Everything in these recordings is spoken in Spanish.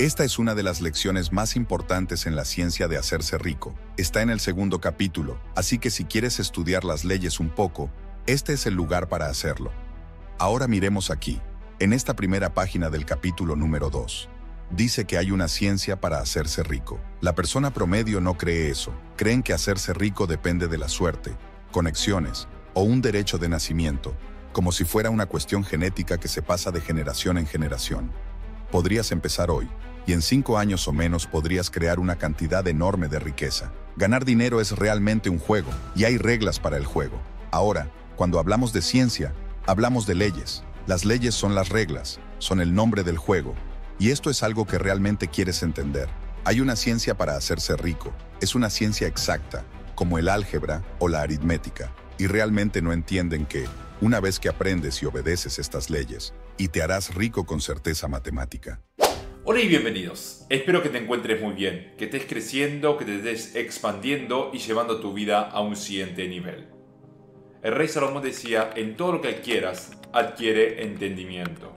Esta es una de las lecciones más importantes en la ciencia de hacerse rico. Está en el segundo capítulo, así que si quieres estudiar las leyes un poco, este es el lugar para hacerlo. Ahora miremos aquí, en esta primera página del capítulo número 2. Dice que hay una ciencia para hacerse rico. La persona promedio no cree eso. Creen que hacerse rico depende de la suerte, conexiones o un derecho de nacimiento, como si fuera una cuestión genética que se pasa de generación en generación. Podrías empezar hoy, y en cinco años o menos podrías crear una cantidad enorme de riqueza. Ganar dinero es realmente un juego, y hay reglas para el juego. Ahora, cuando hablamos de ciencia, hablamos de leyes. Las leyes son las reglas, son el nombre del juego, y esto es algo que realmente quieres entender. Hay una ciencia para hacerse rico, es una ciencia exacta, como el álgebra o la aritmética, y realmente no entienden que, una vez que aprendes y obedeces estas leyes, y te harás rico con certeza matemática. Hola y bienvenidos. Espero que te encuentres muy bien, que estés creciendo, que te estés expandiendo y llevando tu vida a un siguiente nivel. El rey Salomón decía, en todo lo que adquieras, adquiere entendimiento.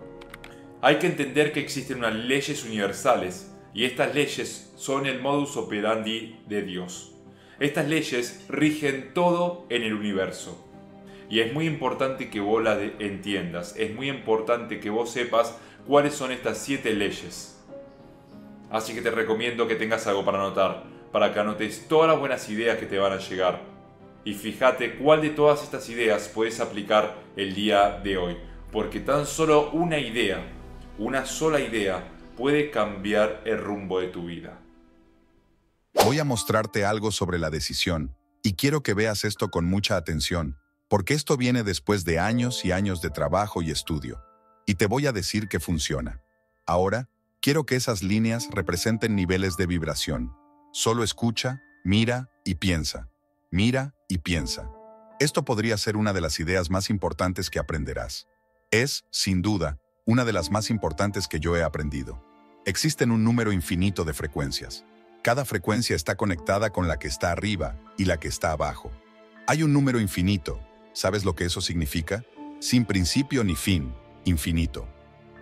Hay que entender que existen unas leyes universales y estas leyes son el modus operandi de Dios. Estas leyes rigen todo en el universo. Y es muy importante que vos la entiendas, es muy importante que vos sepas cuáles son estas siete leyes. Así que te recomiendo que tengas algo para anotar, para que anotes todas las buenas ideas que te van a llegar. Y fíjate cuál de todas estas ideas puedes aplicar el día de hoy. Porque tan solo una idea, una sola idea, puede cambiar el rumbo de tu vida. Voy a mostrarte algo sobre la decisión, y quiero que veas esto con mucha atención porque esto viene después de años y años de trabajo y estudio, y te voy a decir que funciona. Ahora, quiero que esas líneas representen niveles de vibración. Solo escucha, mira y piensa. Mira y piensa. Esto podría ser una de las ideas más importantes que aprenderás. Es, sin duda, una de las más importantes que yo he aprendido. Existen un número infinito de frecuencias. Cada frecuencia está conectada con la que está arriba y la que está abajo. Hay un número infinito, ¿Sabes lo que eso significa? Sin principio ni fin, infinito.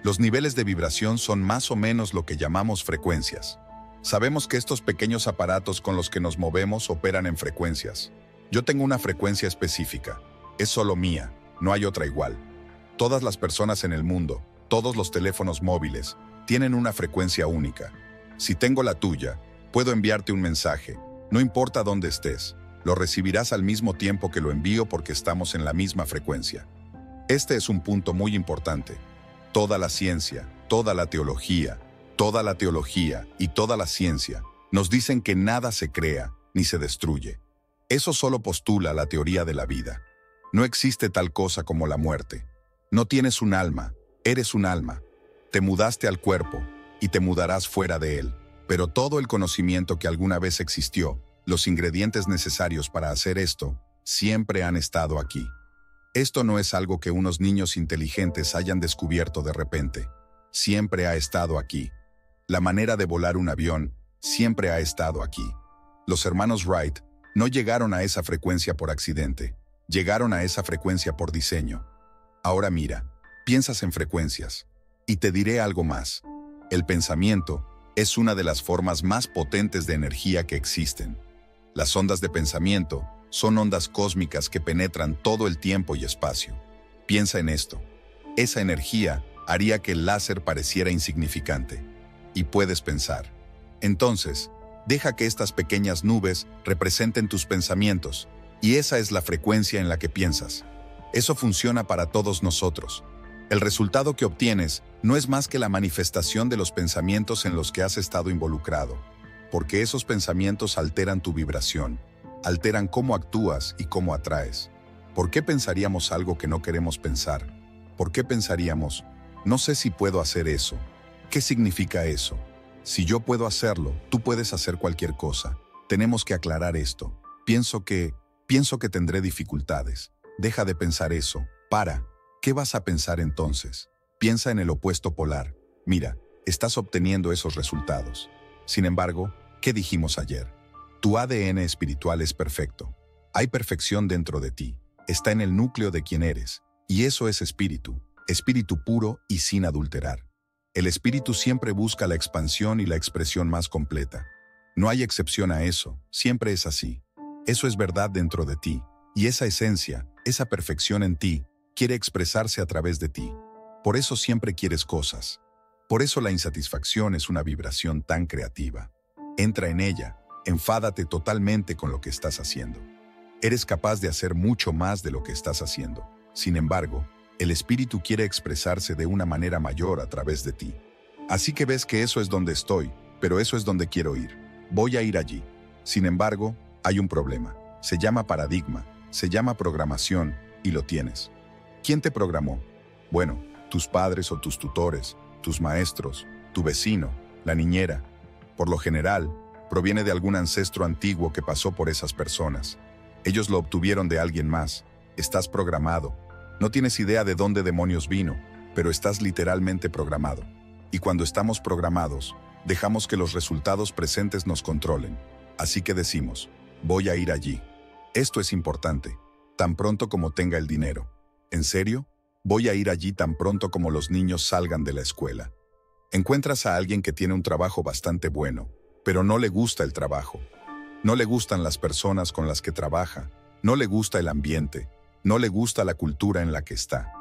Los niveles de vibración son más o menos lo que llamamos frecuencias. Sabemos que estos pequeños aparatos con los que nos movemos operan en frecuencias. Yo tengo una frecuencia específica. Es solo mía, no hay otra igual. Todas las personas en el mundo, todos los teléfonos móviles, tienen una frecuencia única. Si tengo la tuya, puedo enviarte un mensaje, no importa dónde estés. Lo recibirás al mismo tiempo que lo envío porque estamos en la misma frecuencia. Este es un punto muy importante. Toda la ciencia, toda la teología, toda la teología y toda la ciencia nos dicen que nada se crea ni se destruye. Eso solo postula la teoría de la vida. No existe tal cosa como la muerte. No tienes un alma, eres un alma. Te mudaste al cuerpo y te mudarás fuera de él, pero todo el conocimiento que alguna vez existió los ingredientes necesarios para hacer esto siempre han estado aquí. Esto no es algo que unos niños inteligentes hayan descubierto de repente. Siempre ha estado aquí. La manera de volar un avión siempre ha estado aquí. Los hermanos Wright no llegaron a esa frecuencia por accidente. Llegaron a esa frecuencia por diseño. Ahora mira, piensas en frecuencias. Y te diré algo más. El pensamiento es una de las formas más potentes de energía que existen. Las ondas de pensamiento son ondas cósmicas que penetran todo el tiempo y espacio. Piensa en esto. Esa energía haría que el láser pareciera insignificante. Y puedes pensar. Entonces, deja que estas pequeñas nubes representen tus pensamientos, y esa es la frecuencia en la que piensas. Eso funciona para todos nosotros. El resultado que obtienes no es más que la manifestación de los pensamientos en los que has estado involucrado porque esos pensamientos alteran tu vibración, alteran cómo actúas y cómo atraes. ¿Por qué pensaríamos algo que no queremos pensar? ¿Por qué pensaríamos, no sé si puedo hacer eso? ¿Qué significa eso? Si yo puedo hacerlo, tú puedes hacer cualquier cosa. Tenemos que aclarar esto. Pienso que, pienso que tendré dificultades. Deja de pensar eso. Para. ¿Qué vas a pensar entonces? Piensa en el opuesto polar. Mira, estás obteniendo esos resultados. Sin embargo, ¿Qué dijimos ayer? Tu ADN espiritual es perfecto. Hay perfección dentro de ti. Está en el núcleo de quien eres. Y eso es espíritu. Espíritu puro y sin adulterar. El espíritu siempre busca la expansión y la expresión más completa. No hay excepción a eso, siempre es así. Eso es verdad dentro de ti, y esa esencia, esa perfección en ti, quiere expresarse a través de ti. Por eso siempre quieres cosas. Por eso la insatisfacción es una vibración tan creativa. Entra en ella, enfádate totalmente con lo que estás haciendo. Eres capaz de hacer mucho más de lo que estás haciendo. Sin embargo, el espíritu quiere expresarse de una manera mayor a través de ti. Así que ves que eso es donde estoy, pero eso es donde quiero ir. Voy a ir allí. Sin embargo, hay un problema. Se llama paradigma, se llama programación, y lo tienes. ¿Quién te programó? Bueno, tus padres o tus tutores, tus maestros, tu vecino, la niñera, por lo general, proviene de algún ancestro antiguo que pasó por esas personas. Ellos lo obtuvieron de alguien más. Estás programado. No tienes idea de dónde demonios vino, pero estás literalmente programado. Y cuando estamos programados, dejamos que los resultados presentes nos controlen. Así que decimos, voy a ir allí. Esto es importante, tan pronto como tenga el dinero. ¿En serio? Voy a ir allí tan pronto como los niños salgan de la escuela. Encuentras a alguien que tiene un trabajo bastante bueno, pero no le gusta el trabajo. No le gustan las personas con las que trabaja, no le gusta el ambiente, no le gusta la cultura en la que está.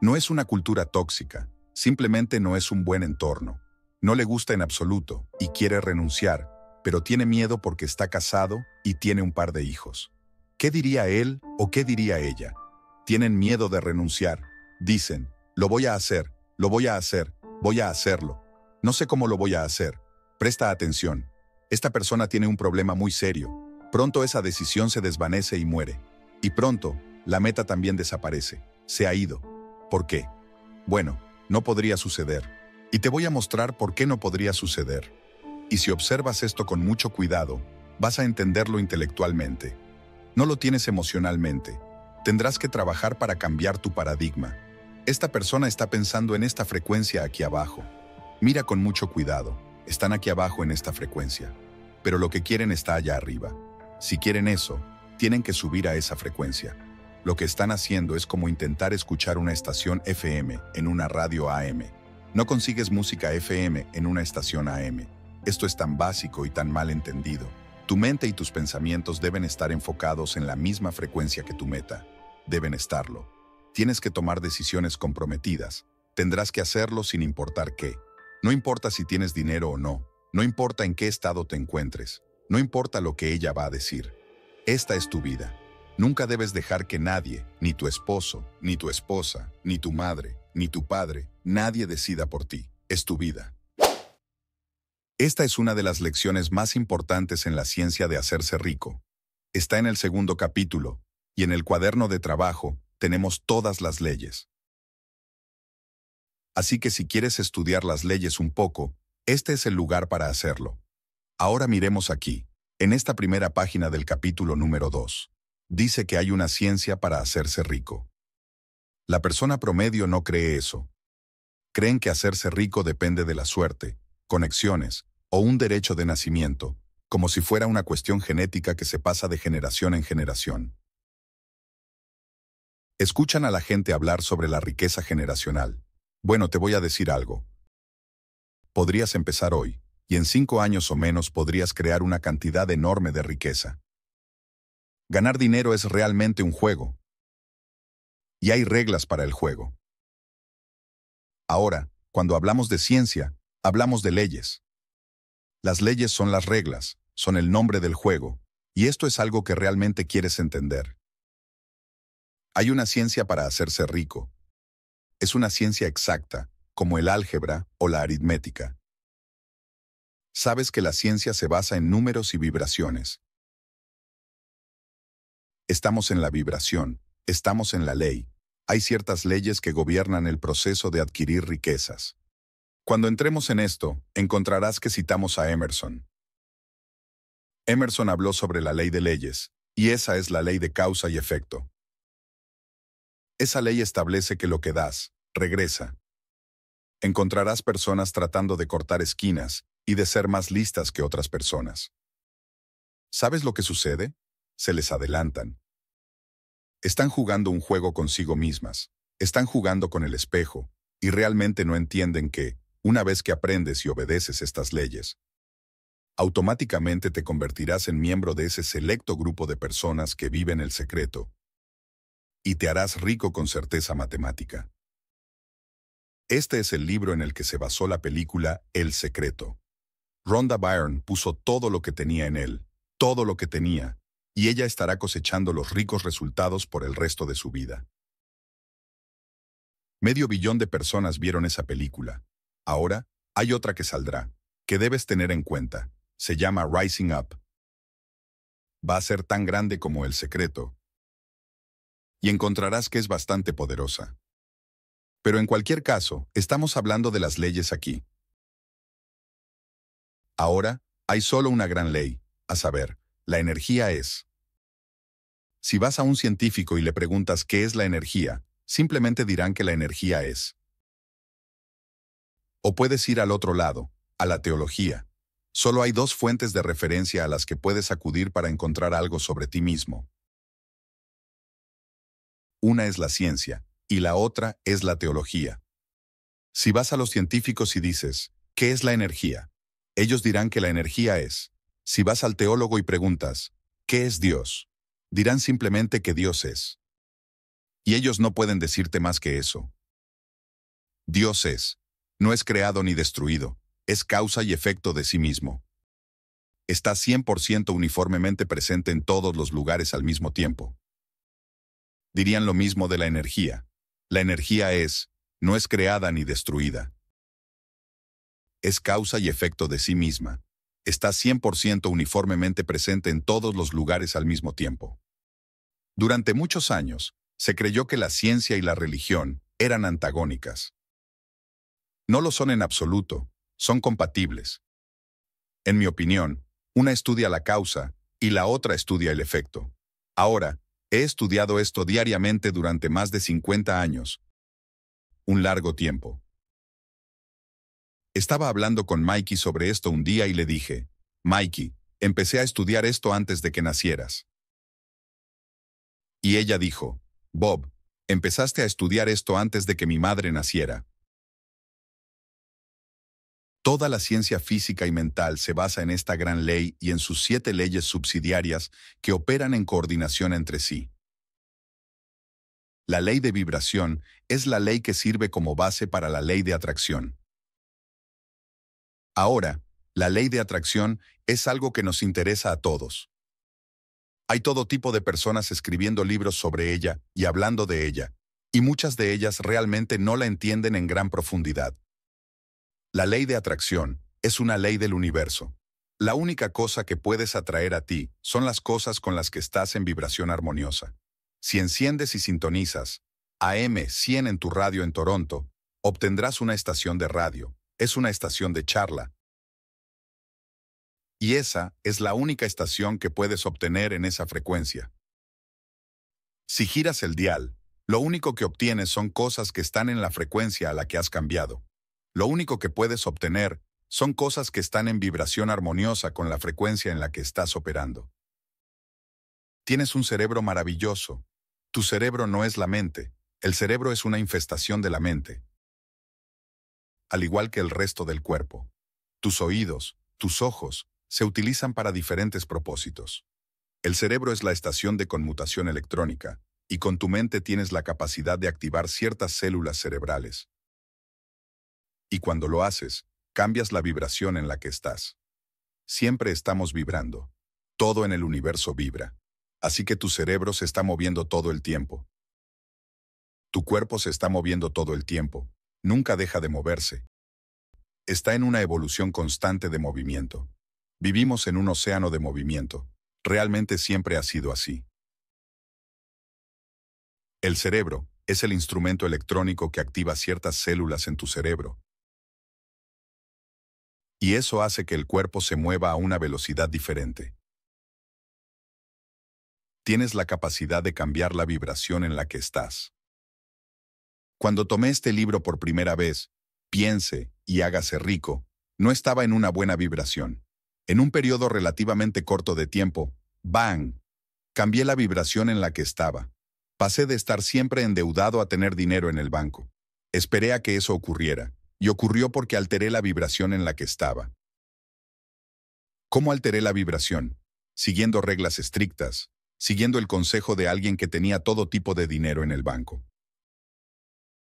No es una cultura tóxica, simplemente no es un buen entorno. No le gusta en absoluto y quiere renunciar, pero tiene miedo porque está casado y tiene un par de hijos. ¿Qué diría él o qué diría ella? Tienen miedo de renunciar. Dicen, lo voy a hacer, lo voy a hacer, Voy a hacerlo. No sé cómo lo voy a hacer. Presta atención. Esta persona tiene un problema muy serio. Pronto esa decisión se desvanece y muere. Y pronto, la meta también desaparece. Se ha ido. ¿Por qué? Bueno, no podría suceder. Y te voy a mostrar por qué no podría suceder. Y si observas esto con mucho cuidado, vas a entenderlo intelectualmente. No lo tienes emocionalmente. Tendrás que trabajar para cambiar tu paradigma. Esta persona está pensando en esta frecuencia aquí abajo. Mira con mucho cuidado, están aquí abajo en esta frecuencia, pero lo que quieren está allá arriba. Si quieren eso, tienen que subir a esa frecuencia. Lo que están haciendo es como intentar escuchar una estación FM en una radio AM. No consigues música FM en una estación AM. Esto es tan básico y tan mal entendido. Tu mente y tus pensamientos deben estar enfocados en la misma frecuencia que tu meta. Deben estarlo. Tienes que tomar decisiones comprometidas. Tendrás que hacerlo sin importar qué. No importa si tienes dinero o no. No importa en qué estado te encuentres. No importa lo que ella va a decir. Esta es tu vida. Nunca debes dejar que nadie, ni tu esposo, ni tu esposa, ni tu madre, ni tu padre, nadie decida por ti. Es tu vida. Esta es una de las lecciones más importantes en la ciencia de hacerse rico. Está en el segundo capítulo, y en el cuaderno de trabajo tenemos todas las leyes. Así que si quieres estudiar las leyes un poco, este es el lugar para hacerlo. Ahora miremos aquí, en esta primera página del capítulo número 2. Dice que hay una ciencia para hacerse rico. La persona promedio no cree eso. Creen que hacerse rico depende de la suerte, conexiones o un derecho de nacimiento, como si fuera una cuestión genética que se pasa de generación en generación. Escuchan a la gente hablar sobre la riqueza generacional. Bueno, te voy a decir algo. Podrías empezar hoy, y en cinco años o menos podrías crear una cantidad enorme de riqueza. Ganar dinero es realmente un juego. Y hay reglas para el juego. Ahora, cuando hablamos de ciencia, hablamos de leyes. Las leyes son las reglas, son el nombre del juego, y esto es algo que realmente quieres entender. Hay una ciencia para hacerse rico. Es una ciencia exacta, como el álgebra o la aritmética. Sabes que la ciencia se basa en números y vibraciones. Estamos en la vibración, estamos en la ley. Hay ciertas leyes que gobiernan el proceso de adquirir riquezas. Cuando entremos en esto, encontrarás que citamos a Emerson. Emerson habló sobre la ley de leyes, y esa es la ley de causa y efecto. Esa ley establece que lo que das, regresa. Encontrarás personas tratando de cortar esquinas y de ser más listas que otras personas. ¿Sabes lo que sucede? Se les adelantan. Están jugando un juego consigo mismas, están jugando con el espejo, y realmente no entienden que, una vez que aprendes y obedeces estas leyes, automáticamente te convertirás en miembro de ese selecto grupo de personas que viven el secreto, y te harás rico con certeza matemática. Este es el libro en el que se basó la película El Secreto. Rhonda Byrne puso todo lo que tenía en él, todo lo que tenía, y ella estará cosechando los ricos resultados por el resto de su vida. Medio billón de personas vieron esa película. Ahora, hay otra que saldrá, que debes tener en cuenta. Se llama Rising Up. Va a ser tan grande como El Secreto, y encontrarás que es bastante poderosa. Pero en cualquier caso, estamos hablando de las leyes aquí. Ahora, hay solo una gran ley, a saber, la energía es. Si vas a un científico y le preguntas qué es la energía, simplemente dirán que la energía es. O puedes ir al otro lado, a la teología. Solo hay dos fuentes de referencia a las que puedes acudir para encontrar algo sobre ti mismo. Una es la ciencia y la otra es la teología. Si vas a los científicos y dices, ¿qué es la energía? Ellos dirán que la energía es. Si vas al teólogo y preguntas, ¿qué es Dios? Dirán simplemente que Dios es. Y ellos no pueden decirte más que eso. Dios es. No es creado ni destruido, es causa y efecto de sí mismo. Está 100% uniformemente presente en todos los lugares al mismo tiempo dirían lo mismo de la energía. La energía es, no es creada ni destruida. Es causa y efecto de sí misma. Está 100% uniformemente presente en todos los lugares al mismo tiempo. Durante muchos años, se creyó que la ciencia y la religión eran antagónicas. No lo son en absoluto, son compatibles. En mi opinión, una estudia la causa y la otra estudia el efecto. Ahora, He estudiado esto diariamente durante más de 50 años. Un largo tiempo. Estaba hablando con Mikey sobre esto un día y le dije, Mikey, empecé a estudiar esto antes de que nacieras. Y ella dijo, Bob, empezaste a estudiar esto antes de que mi madre naciera. Toda la ciencia física y mental se basa en esta gran ley y en sus siete leyes subsidiarias que operan en coordinación entre sí. La ley de vibración es la ley que sirve como base para la ley de atracción. Ahora, la ley de atracción es algo que nos interesa a todos. Hay todo tipo de personas escribiendo libros sobre ella y hablando de ella, y muchas de ellas realmente no la entienden en gran profundidad. La ley de atracción es una ley del universo. La única cosa que puedes atraer a ti son las cosas con las que estás en vibración armoniosa. Si enciendes y sintonizas AM100 en tu radio en Toronto, obtendrás una estación de radio, es una estación de charla. Y esa es la única estación que puedes obtener en esa frecuencia. Si giras el dial, lo único que obtienes son cosas que están en la frecuencia a la que has cambiado lo único que puedes obtener son cosas que están en vibración armoniosa con la frecuencia en la que estás operando. Tienes un cerebro maravilloso. Tu cerebro no es la mente, el cerebro es una infestación de la mente. Al igual que el resto del cuerpo, tus oídos, tus ojos, se utilizan para diferentes propósitos. El cerebro es la estación de conmutación electrónica, y con tu mente tienes la capacidad de activar ciertas células cerebrales. Y cuando lo haces, cambias la vibración en la que estás. Siempre estamos vibrando. Todo en el universo vibra. Así que tu cerebro se está moviendo todo el tiempo. Tu cuerpo se está moviendo todo el tiempo. Nunca deja de moverse. Está en una evolución constante de movimiento. Vivimos en un océano de movimiento. Realmente siempre ha sido así. El cerebro es el instrumento electrónico que activa ciertas células en tu cerebro, y eso hace que el cuerpo se mueva a una velocidad diferente. Tienes la capacidad de cambiar la vibración en la que estás. Cuando tomé este libro por primera vez, Piense y hágase rico, no estaba en una buena vibración. En un periodo relativamente corto de tiempo, ¡bang! Cambié la vibración en la que estaba. Pasé de estar siempre endeudado a tener dinero en el banco. Esperé a que eso ocurriera y ocurrió porque alteré la vibración en la que estaba. ¿Cómo alteré la vibración? Siguiendo reglas estrictas, siguiendo el consejo de alguien que tenía todo tipo de dinero en el banco.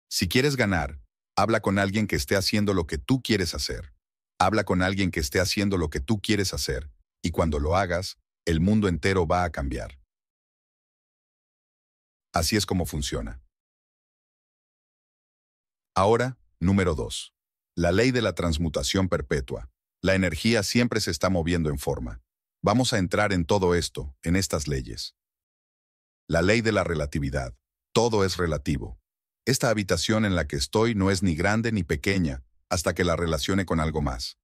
Si quieres ganar, habla con alguien que esté haciendo lo que tú quieres hacer. Habla con alguien que esté haciendo lo que tú quieres hacer, y cuando lo hagas, el mundo entero va a cambiar. Así es como funciona. Ahora, Número 2. La ley de la transmutación perpetua. La energía siempre se está moviendo en forma. Vamos a entrar en todo esto, en estas leyes. La ley de la relatividad. Todo es relativo. Esta habitación en la que estoy no es ni grande ni pequeña hasta que la relacione con algo más.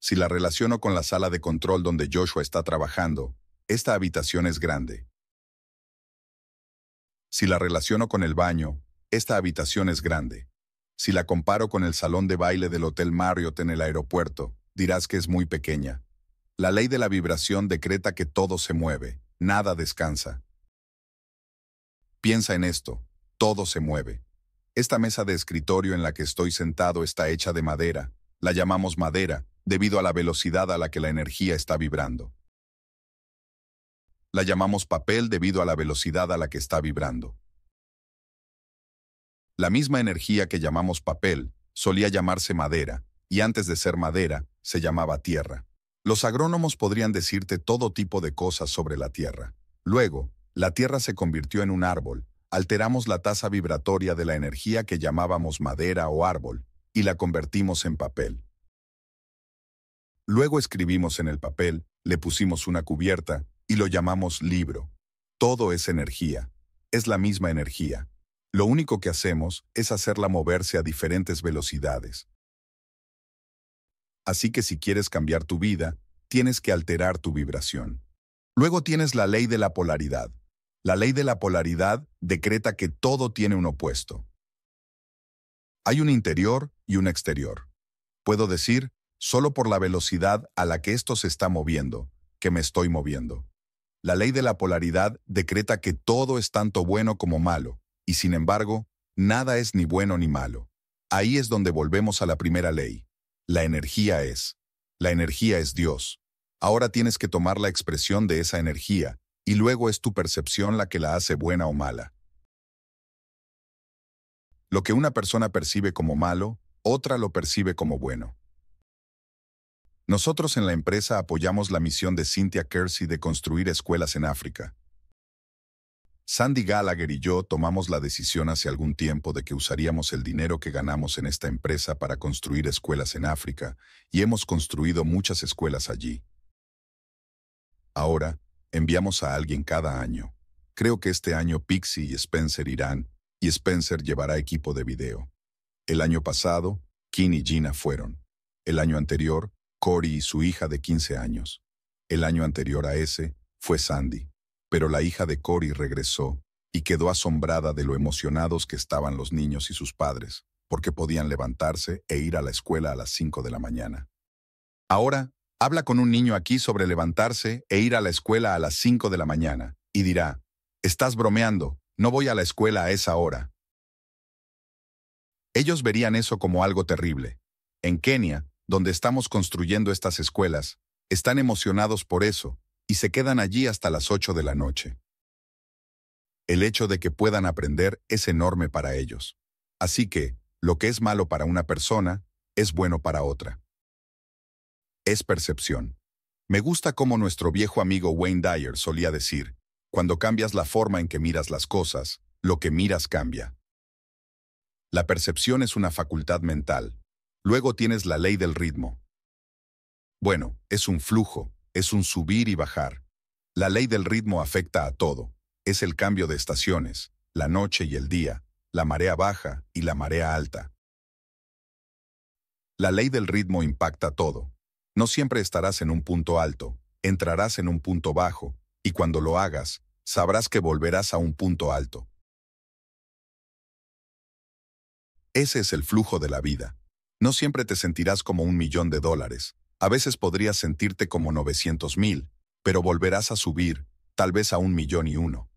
Si la relaciono con la sala de control donde Joshua está trabajando, esta habitación es grande. Si la relaciono con el baño, esta habitación es grande. Si la comparo con el salón de baile del Hotel Marriott en el aeropuerto, dirás que es muy pequeña. La ley de la vibración decreta que todo se mueve, nada descansa. Piensa en esto, todo se mueve. Esta mesa de escritorio en la que estoy sentado está hecha de madera, la llamamos madera, debido a la velocidad a la que la energía está vibrando. La llamamos papel debido a la velocidad a la que está vibrando. La misma energía que llamamos papel solía llamarse madera, y antes de ser madera, se llamaba tierra. Los agrónomos podrían decirte todo tipo de cosas sobre la tierra. Luego, la tierra se convirtió en un árbol, alteramos la tasa vibratoria de la energía que llamábamos madera o árbol, y la convertimos en papel. Luego escribimos en el papel, le pusimos una cubierta, y lo llamamos libro. Todo es energía. Es la misma energía. Lo único que hacemos es hacerla moverse a diferentes velocidades. Así que si quieres cambiar tu vida, tienes que alterar tu vibración. Luego tienes la ley de la polaridad. La ley de la polaridad decreta que todo tiene un opuesto. Hay un interior y un exterior. Puedo decir, solo por la velocidad a la que esto se está moviendo, que me estoy moviendo. La ley de la polaridad decreta que todo es tanto bueno como malo, y sin embargo, nada es ni bueno ni malo. Ahí es donde volvemos a la primera ley. La energía es. La energía es Dios. Ahora tienes que tomar la expresión de esa energía, y luego es tu percepción la que la hace buena o mala. Lo que una persona percibe como malo, otra lo percibe como bueno. Nosotros en la empresa apoyamos la misión de Cynthia Kersey de construir escuelas en África. Sandy Gallagher y yo tomamos la decisión hace algún tiempo de que usaríamos el dinero que ganamos en esta empresa para construir escuelas en África y hemos construido muchas escuelas allí. Ahora, enviamos a alguien cada año. Creo que este año Pixie y Spencer irán, y Spencer llevará equipo de video. El año pasado, Kim y Gina fueron. El año anterior, Cory y su hija de 15 años. El año anterior a ese, fue Sandy. Pero la hija de Cory regresó y quedó asombrada de lo emocionados que estaban los niños y sus padres, porque podían levantarse e ir a la escuela a las 5 de la mañana. Ahora, habla con un niño aquí sobre levantarse e ir a la escuela a las 5 de la mañana, y dirá, Estás bromeando, no voy a la escuela a esa hora. Ellos verían eso como algo terrible. En Kenia, donde estamos construyendo estas escuelas, están emocionados por eso, y se quedan allí hasta las 8 de la noche. El hecho de que puedan aprender es enorme para ellos. Así que, lo que es malo para una persona, es bueno para otra. Es percepción. Me gusta como nuestro viejo amigo Wayne Dyer solía decir, cuando cambias la forma en que miras las cosas, lo que miras cambia. La percepción es una facultad mental. Luego tienes la ley del ritmo. Bueno, es un flujo, es un subir y bajar. La ley del ritmo afecta a todo. Es el cambio de estaciones, la noche y el día, la marea baja y la marea alta. La ley del ritmo impacta todo. No siempre estarás en un punto alto, entrarás en un punto bajo, y cuando lo hagas, sabrás que volverás a un punto alto. Ese es el flujo de la vida. No siempre te sentirás como un millón de dólares, a veces podrías sentirte como 900.000, pero volverás a subir, tal vez a un millón y uno.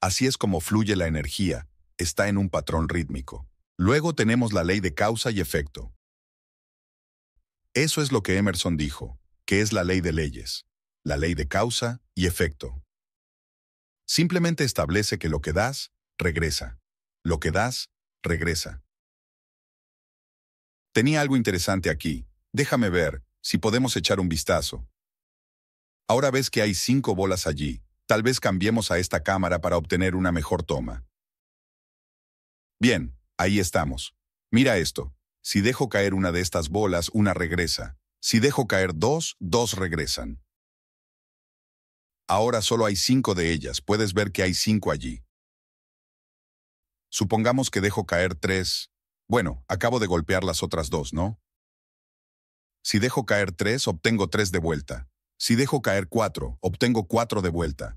Así es como fluye la energía, está en un patrón rítmico. Luego tenemos la ley de causa y efecto. Eso es lo que Emerson dijo, que es la ley de leyes, la ley de causa y efecto. Simplemente establece que lo que das, regresa. Lo que das, regresa. Tenía algo interesante aquí. Déjame ver, si podemos echar un vistazo. Ahora ves que hay cinco bolas allí. Tal vez cambiemos a esta cámara para obtener una mejor toma. Bien, ahí estamos. Mira esto. Si dejo caer una de estas bolas, una regresa. Si dejo caer dos, dos regresan. Ahora solo hay cinco de ellas. Puedes ver que hay cinco allí. Supongamos que dejo caer tres, bueno, acabo de golpear las otras dos, ¿no? Si dejo caer tres, obtengo tres de vuelta. Si dejo caer cuatro, obtengo cuatro de vuelta.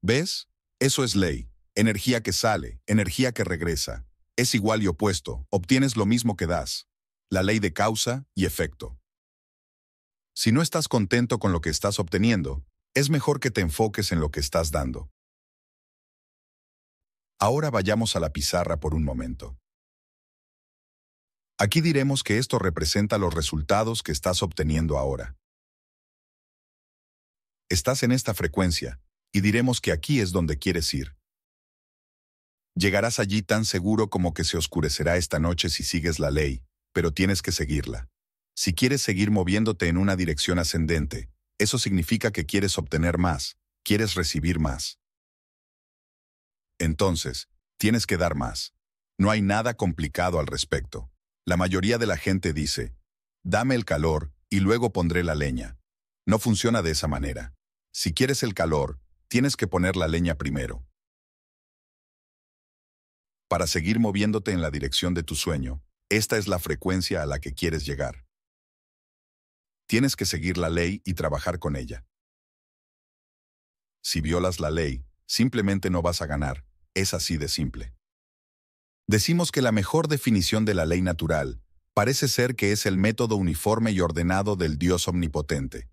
¿Ves? Eso es ley. Energía que sale, energía que regresa. Es igual y opuesto, obtienes lo mismo que das. La ley de causa y efecto. Si no estás contento con lo que estás obteniendo, es mejor que te enfoques en lo que estás dando. Ahora vayamos a la pizarra por un momento. Aquí diremos que esto representa los resultados que estás obteniendo ahora. Estás en esta frecuencia, y diremos que aquí es donde quieres ir. Llegarás allí tan seguro como que se oscurecerá esta noche si sigues la ley, pero tienes que seguirla. Si quieres seguir moviéndote en una dirección ascendente, eso significa que quieres obtener más, quieres recibir más. Entonces, tienes que dar más. No hay nada complicado al respecto. La mayoría de la gente dice, dame el calor y luego pondré la leña. No funciona de esa manera. Si quieres el calor, tienes que poner la leña primero. Para seguir moviéndote en la dirección de tu sueño, esta es la frecuencia a la que quieres llegar. Tienes que seguir la ley y trabajar con ella. Si violas la ley, simplemente no vas a ganar, es así de simple. Decimos que la mejor definición de la ley natural parece ser que es el método uniforme y ordenado del Dios omnipotente.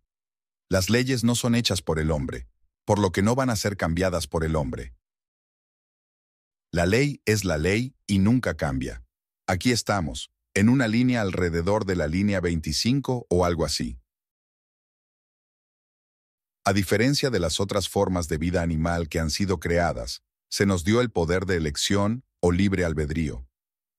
Las leyes no son hechas por el hombre, por lo que no van a ser cambiadas por el hombre. La ley es la ley y nunca cambia. Aquí estamos, en una línea alrededor de la línea 25 o algo así. A diferencia de las otras formas de vida animal que han sido creadas, se nos dio el poder de elección o libre albedrío.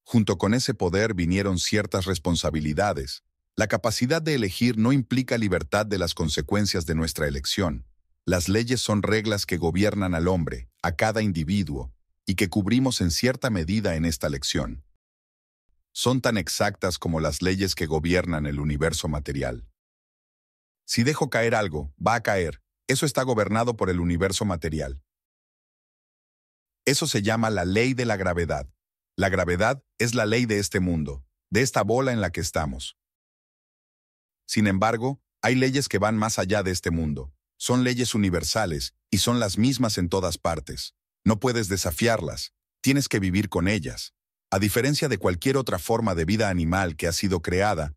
Junto con ese poder vinieron ciertas responsabilidades. La capacidad de elegir no implica libertad de las consecuencias de nuestra elección. Las leyes son reglas que gobiernan al hombre, a cada individuo, y que cubrimos en cierta medida en esta elección. Son tan exactas como las leyes que gobiernan el universo material. Si dejo caer algo, va a caer. Eso está gobernado por el universo material. Eso se llama la ley de la gravedad. La gravedad es la ley de este mundo, de esta bola en la que estamos. Sin embargo, hay leyes que van más allá de este mundo. Son leyes universales y son las mismas en todas partes. No puedes desafiarlas, tienes que vivir con ellas. A diferencia de cualquier otra forma de vida animal que ha sido creada,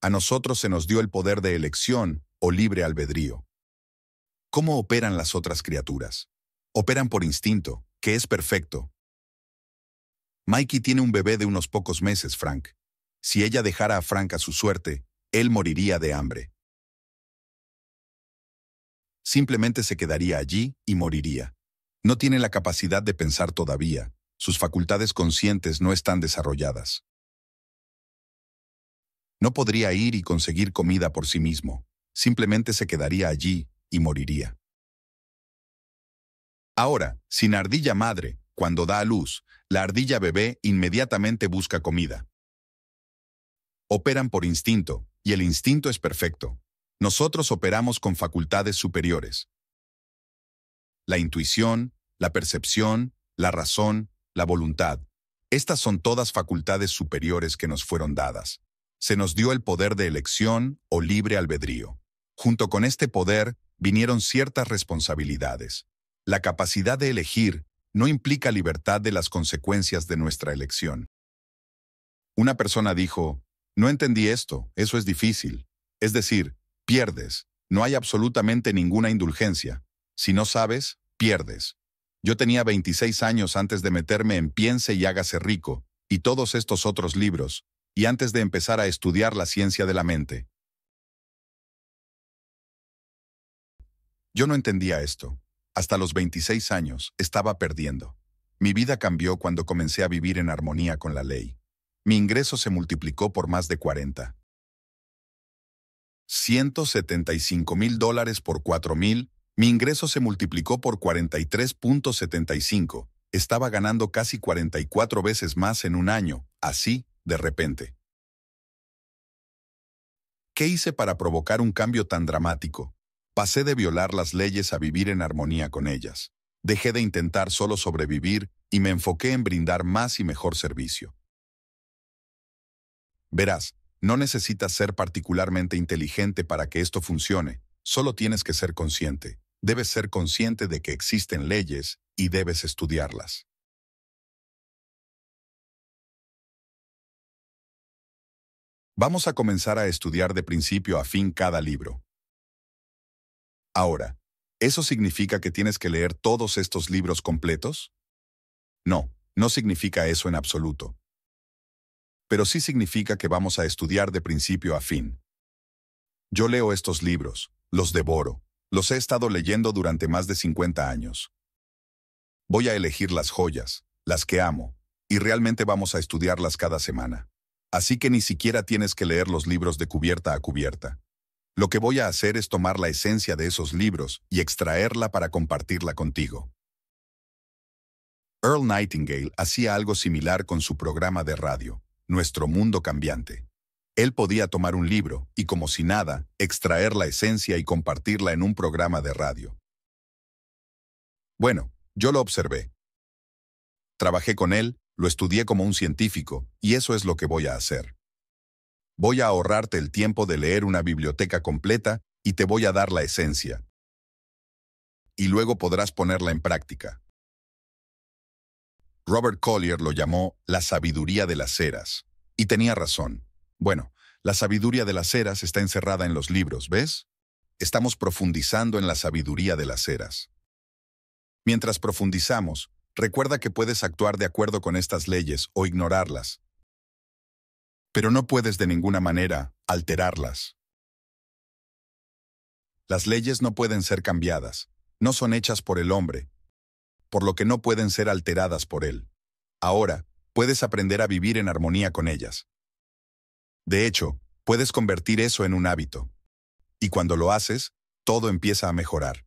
a nosotros se nos dio el poder de elección o libre albedrío. ¿Cómo operan las otras criaturas? Operan por instinto, que es perfecto. Mikey tiene un bebé de unos pocos meses, Frank. Si ella dejara a Frank a su suerte, él moriría de hambre. Simplemente se quedaría allí y moriría. No tiene la capacidad de pensar todavía, sus facultades conscientes no están desarrolladas. No podría ir y conseguir comida por sí mismo, simplemente se quedaría allí y moriría. Ahora, sin ardilla madre, cuando da a luz, la ardilla bebé inmediatamente busca comida. Operan por instinto, y el instinto es perfecto. Nosotros operamos con facultades superiores. La intuición, la percepción, la razón, la voluntad. Estas son todas facultades superiores que nos fueron dadas. Se nos dio el poder de elección o libre albedrío. Junto con este poder vinieron ciertas responsabilidades. La capacidad de elegir no implica libertad de las consecuencias de nuestra elección. Una persona dijo, no entendí esto, eso es difícil. Es decir, pierdes, no hay absolutamente ninguna indulgencia. Si no sabes, pierdes. Yo tenía 26 años antes de meterme en Piense y hágase rico, y todos estos otros libros, y antes de empezar a estudiar la ciencia de la mente. Yo no entendía esto. Hasta los 26 años estaba perdiendo. Mi vida cambió cuando comencé a vivir en armonía con la ley. Mi ingreso se multiplicó por más de 40. 175 mil dólares por 4 mil, mi ingreso se multiplicó por 43.75. Estaba ganando casi 44 veces más en un año, así, de repente. ¿Qué hice para provocar un cambio tan dramático? Pasé de violar las leyes a vivir en armonía con ellas. Dejé de intentar solo sobrevivir y me enfoqué en brindar más y mejor servicio. Verás, no necesitas ser particularmente inteligente para que esto funcione, solo tienes que ser consciente. Debes ser consciente de que existen leyes y debes estudiarlas. Vamos a comenzar a estudiar de principio a fin cada libro. Ahora, ¿eso significa que tienes que leer todos estos libros completos? No, no significa eso en absoluto. Pero sí significa que vamos a estudiar de principio a fin. Yo leo estos libros, los devoro, los he estado leyendo durante más de 50 años. Voy a elegir las joyas, las que amo, y realmente vamos a estudiarlas cada semana. Así que ni siquiera tienes que leer los libros de cubierta a cubierta. Lo que voy a hacer es tomar la esencia de esos libros y extraerla para compartirla contigo. Earl Nightingale hacía algo similar con su programa de radio, Nuestro Mundo Cambiante. Él podía tomar un libro y, como si nada, extraer la esencia y compartirla en un programa de radio. Bueno, yo lo observé. Trabajé con él, lo estudié como un científico, y eso es lo que voy a hacer. Voy a ahorrarte el tiempo de leer una biblioteca completa y te voy a dar la esencia. Y luego podrás ponerla en práctica. Robert Collier lo llamó la sabiduría de las eras. Y tenía razón. Bueno, la sabiduría de las eras está encerrada en los libros, ¿ves? Estamos profundizando en la sabiduría de las eras. Mientras profundizamos, recuerda que puedes actuar de acuerdo con estas leyes o ignorarlas pero no puedes de ninguna manera alterarlas. Las leyes no pueden ser cambiadas, no son hechas por el hombre, por lo que no pueden ser alteradas por él. Ahora, puedes aprender a vivir en armonía con ellas. De hecho, puedes convertir eso en un hábito. Y cuando lo haces, todo empieza a mejorar.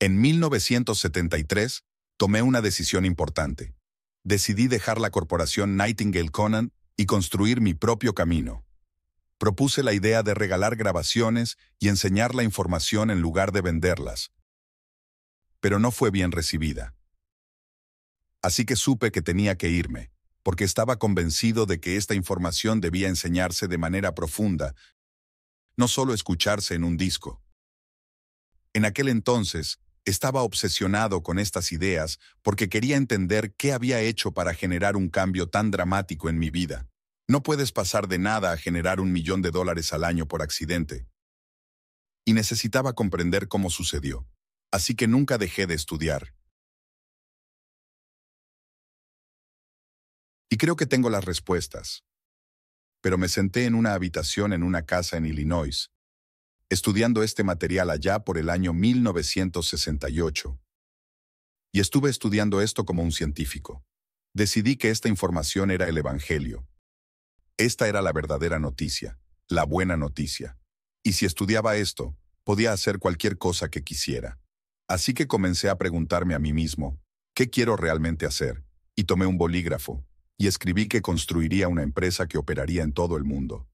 En 1973, tomé una decisión importante. Decidí dejar la corporación Nightingale Conan y construir mi propio camino. Propuse la idea de regalar grabaciones y enseñar la información en lugar de venderlas, pero no fue bien recibida. Así que supe que tenía que irme, porque estaba convencido de que esta información debía enseñarse de manera profunda, no solo escucharse en un disco. En aquel entonces, estaba obsesionado con estas ideas porque quería entender qué había hecho para generar un cambio tan dramático en mi vida. No puedes pasar de nada a generar un millón de dólares al año por accidente. Y necesitaba comprender cómo sucedió. Así que nunca dejé de estudiar. Y creo que tengo las respuestas. Pero me senté en una habitación en una casa en Illinois, estudiando este material allá por el año 1968. Y estuve estudiando esto como un científico. Decidí que esta información era el Evangelio. Esta era la verdadera noticia, la buena noticia. Y si estudiaba esto, podía hacer cualquier cosa que quisiera. Así que comencé a preguntarme a mí mismo, ¿qué quiero realmente hacer? Y tomé un bolígrafo, y escribí que construiría una empresa que operaría en todo el mundo.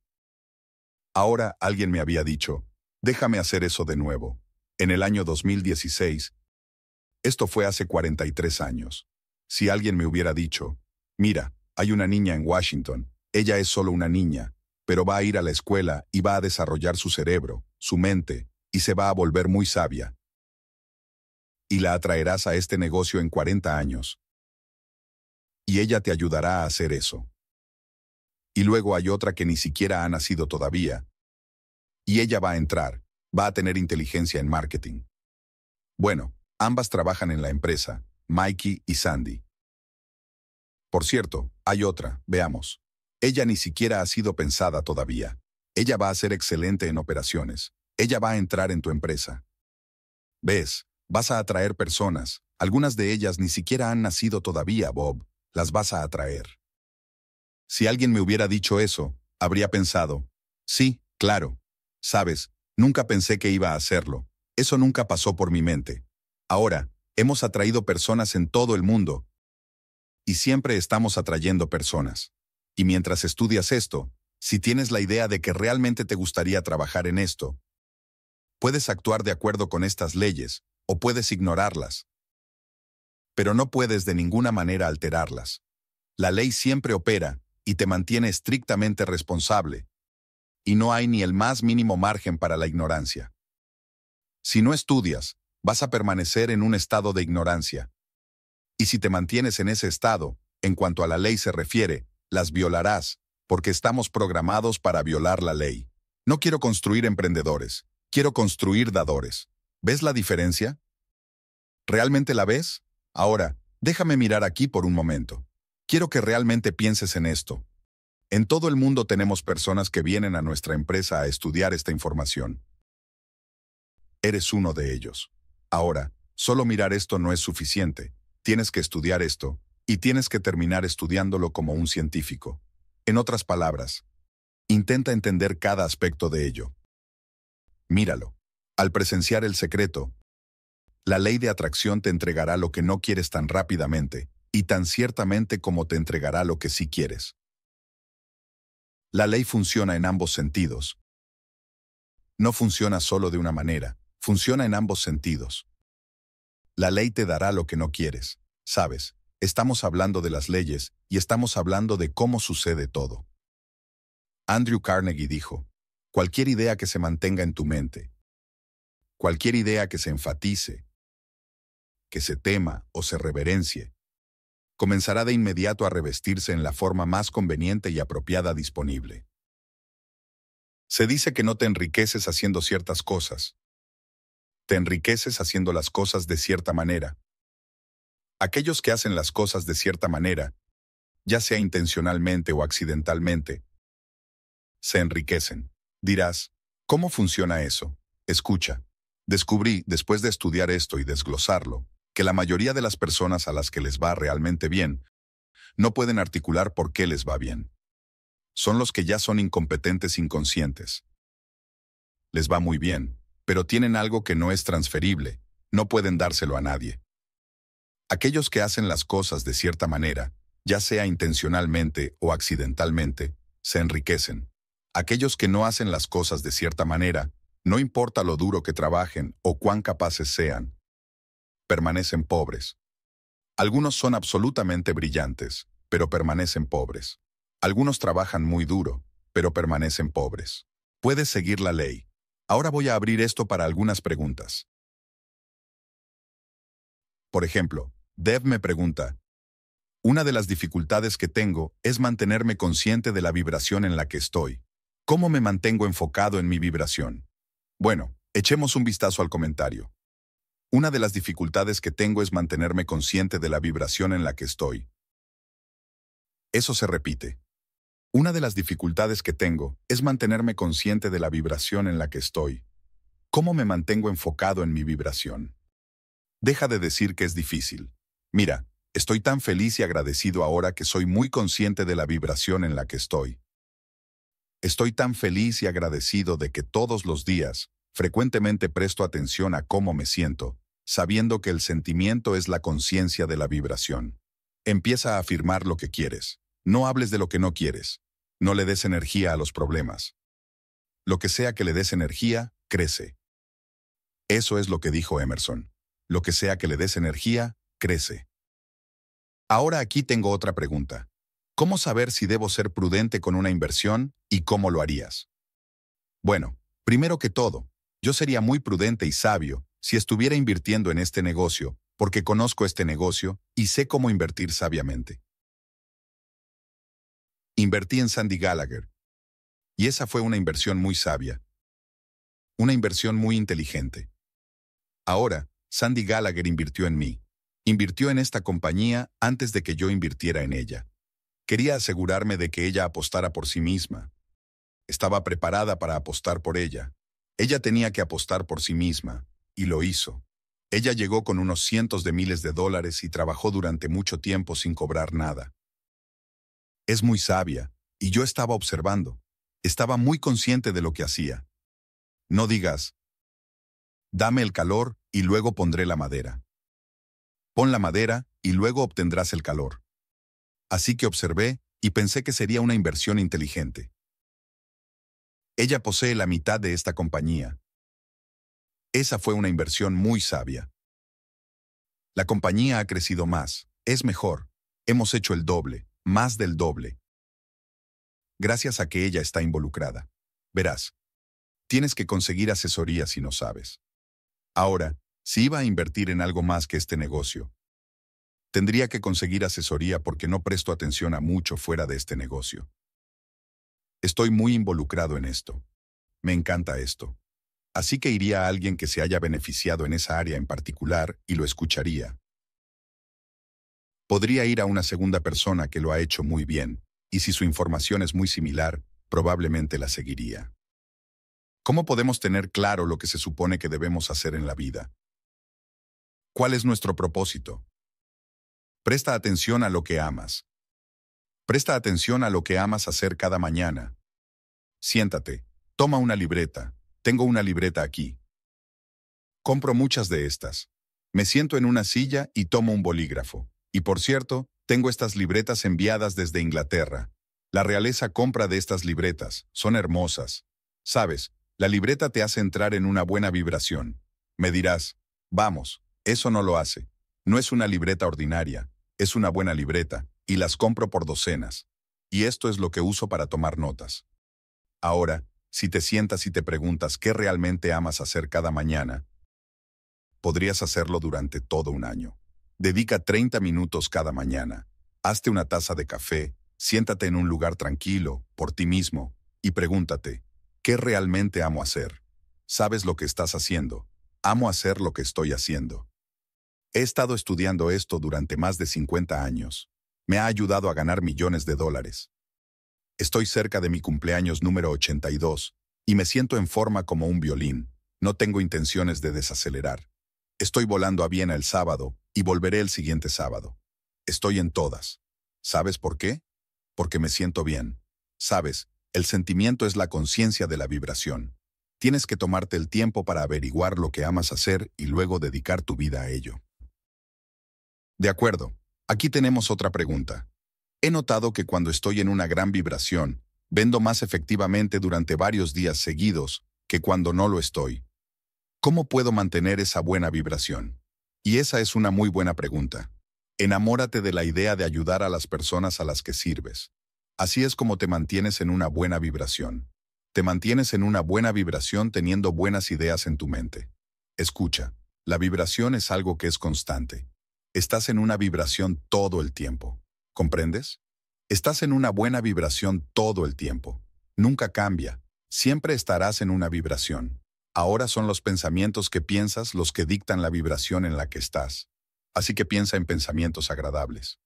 Ahora alguien me había dicho, déjame hacer eso de nuevo. En el año 2016, esto fue hace 43 años. Si alguien me hubiera dicho, mira, hay una niña en Washington ella es solo una niña, pero va a ir a la escuela y va a desarrollar su cerebro, su mente, y se va a volver muy sabia. Y la atraerás a este negocio en 40 años. Y ella te ayudará a hacer eso. Y luego hay otra que ni siquiera ha nacido todavía. Y ella va a entrar, va a tener inteligencia en marketing. Bueno, ambas trabajan en la empresa, Mikey y Sandy. Por cierto, hay otra, veamos. Ella ni siquiera ha sido pensada todavía. Ella va a ser excelente en operaciones. Ella va a entrar en tu empresa. ¿Ves? Vas a atraer personas. Algunas de ellas ni siquiera han nacido todavía, Bob. Las vas a atraer. Si alguien me hubiera dicho eso, habría pensado, sí, claro. Sabes, nunca pensé que iba a hacerlo. Eso nunca pasó por mi mente. Ahora, hemos atraído personas en todo el mundo. Y siempre estamos atrayendo personas. Y mientras estudias esto, si tienes la idea de que realmente te gustaría trabajar en esto, puedes actuar de acuerdo con estas leyes o puedes ignorarlas. Pero no puedes de ninguna manera alterarlas. La ley siempre opera y te mantiene estrictamente responsable, y no hay ni el más mínimo margen para la ignorancia. Si no estudias, vas a permanecer en un estado de ignorancia. Y si te mantienes en ese estado, en cuanto a la ley se refiere, las violarás, porque estamos programados para violar la ley. No quiero construir emprendedores, quiero construir dadores. ¿Ves la diferencia? ¿Realmente la ves? Ahora, déjame mirar aquí por un momento. Quiero que realmente pienses en esto. En todo el mundo tenemos personas que vienen a nuestra empresa a estudiar esta información. Eres uno de ellos. Ahora, solo mirar esto no es suficiente. Tienes que estudiar esto, y tienes que terminar estudiándolo como un científico. En otras palabras, intenta entender cada aspecto de ello. Míralo. Al presenciar el secreto, la ley de atracción te entregará lo que no quieres tan rápidamente y tan ciertamente como te entregará lo que sí quieres. La ley funciona en ambos sentidos. No funciona solo de una manera, funciona en ambos sentidos. La ley te dará lo que no quieres, sabes, estamos hablando de las leyes y estamos hablando de cómo sucede todo. Andrew Carnegie dijo, cualquier idea que se mantenga en tu mente, cualquier idea que se enfatice, que se tema o se reverencie, comenzará de inmediato a revestirse en la forma más conveniente y apropiada disponible. Se dice que no te enriqueces haciendo ciertas cosas. Te enriqueces haciendo las cosas de cierta manera. Aquellos que hacen las cosas de cierta manera, ya sea intencionalmente o accidentalmente, se enriquecen. Dirás, ¿cómo funciona eso? Escucha. Descubrí, después de estudiar esto y desglosarlo, que la mayoría de las personas a las que les va realmente bien, no pueden articular por qué les va bien. Son los que ya son incompetentes inconscientes. Les va muy bien, pero tienen algo que no es transferible, no pueden dárselo a nadie. Aquellos que hacen las cosas de cierta manera, ya sea intencionalmente o accidentalmente, se enriquecen. Aquellos que no hacen las cosas de cierta manera, no importa lo duro que trabajen o cuán capaces sean, permanecen pobres. Algunos son absolutamente brillantes, pero permanecen pobres. Algunos trabajan muy duro, pero permanecen pobres. Puedes seguir la ley. Ahora voy a abrir esto para algunas preguntas. Por ejemplo, Dev me pregunta, una de las dificultades que tengo es mantenerme consciente de la vibración en la que estoy. ¿Cómo me mantengo enfocado en mi vibración? Bueno, echemos un vistazo al comentario. Una de las dificultades que tengo es mantenerme consciente de la vibración en la que estoy. Eso se repite. Una de las dificultades que tengo es mantenerme consciente de la vibración en la que estoy. ¿Cómo me mantengo enfocado en mi vibración? Deja de decir que es difícil. Mira, estoy tan feliz y agradecido ahora que soy muy consciente de la vibración en la que estoy. Estoy tan feliz y agradecido de que todos los días, frecuentemente presto atención a cómo me siento, sabiendo que el sentimiento es la conciencia de la vibración. Empieza a afirmar lo que quieres. No hables de lo que no quieres. No le des energía a los problemas. Lo que sea que le des energía, crece. Eso es lo que dijo Emerson. Lo que sea que le des energía, crece. Ahora aquí tengo otra pregunta. ¿Cómo saber si debo ser prudente con una inversión y cómo lo harías? Bueno, primero que todo, yo sería muy prudente y sabio si estuviera invirtiendo en este negocio, porque conozco este negocio y sé cómo invertir sabiamente. Invertí en Sandy Gallagher. Y esa fue una inversión muy sabia. Una inversión muy inteligente. Ahora, Sandy Gallagher invirtió en mí. Invirtió en esta compañía antes de que yo invirtiera en ella. Quería asegurarme de que ella apostara por sí misma. Estaba preparada para apostar por ella. Ella tenía que apostar por sí misma, y lo hizo. Ella llegó con unos cientos de miles de dólares y trabajó durante mucho tiempo sin cobrar nada. Es muy sabia, y yo estaba observando. Estaba muy consciente de lo que hacía. No digas, dame el calor y luego pondré la madera. Pon la madera y luego obtendrás el calor. Así que observé y pensé que sería una inversión inteligente. Ella posee la mitad de esta compañía. Esa fue una inversión muy sabia. La compañía ha crecido más, es mejor, hemos hecho el doble, más del doble. Gracias a que ella está involucrada. Verás, tienes que conseguir asesoría si no sabes. Ahora, si iba a invertir en algo más que este negocio. Tendría que conseguir asesoría porque no presto atención a mucho fuera de este negocio. Estoy muy involucrado en esto. Me encanta esto. Así que iría a alguien que se haya beneficiado en esa área en particular y lo escucharía. Podría ir a una segunda persona que lo ha hecho muy bien, y si su información es muy similar, probablemente la seguiría. ¿Cómo podemos tener claro lo que se supone que debemos hacer en la vida? ¿Cuál es nuestro propósito? Presta atención a lo que amas. Presta atención a lo que amas hacer cada mañana. Siéntate, toma una libreta. Tengo una libreta aquí. Compro muchas de estas. Me siento en una silla y tomo un bolígrafo. Y por cierto, tengo estas libretas enviadas desde Inglaterra. La realeza compra de estas libretas, son hermosas. Sabes, la libreta te hace entrar en una buena vibración. Me dirás, vamos, eso no lo hace. No es una libreta ordinaria, es una buena libreta, y las compro por docenas. Y esto es lo que uso para tomar notas. Ahora, si te sientas y te preguntas qué realmente amas hacer cada mañana, podrías hacerlo durante todo un año. Dedica 30 minutos cada mañana. Hazte una taza de café, siéntate en un lugar tranquilo, por ti mismo, y pregúntate, ¿qué realmente amo hacer? ¿Sabes lo que estás haciendo? Amo hacer lo que estoy haciendo. He estado estudiando esto durante más de 50 años. Me ha ayudado a ganar millones de dólares. Estoy cerca de mi cumpleaños número 82 y me siento en forma como un violín. No tengo intenciones de desacelerar. Estoy volando a Viena el sábado y volveré el siguiente sábado. Estoy en todas. ¿Sabes por qué? Porque me siento bien. Sabes, el sentimiento es la conciencia de la vibración. Tienes que tomarte el tiempo para averiguar lo que amas hacer y luego dedicar tu vida a ello. De acuerdo, aquí tenemos otra pregunta. He notado que cuando estoy en una gran vibración, vendo más efectivamente durante varios días seguidos que cuando no lo estoy. ¿Cómo puedo mantener esa buena vibración? Y esa es una muy buena pregunta. Enamórate de la idea de ayudar a las personas a las que sirves. Así es como te mantienes en una buena vibración. Te mantienes en una buena vibración teniendo buenas ideas en tu mente. Escucha, la vibración es algo que es constante estás en una vibración todo el tiempo. ¿Comprendes? Estás en una buena vibración todo el tiempo. Nunca cambia. Siempre estarás en una vibración. Ahora son los pensamientos que piensas los que dictan la vibración en la que estás. Así que piensa en pensamientos agradables.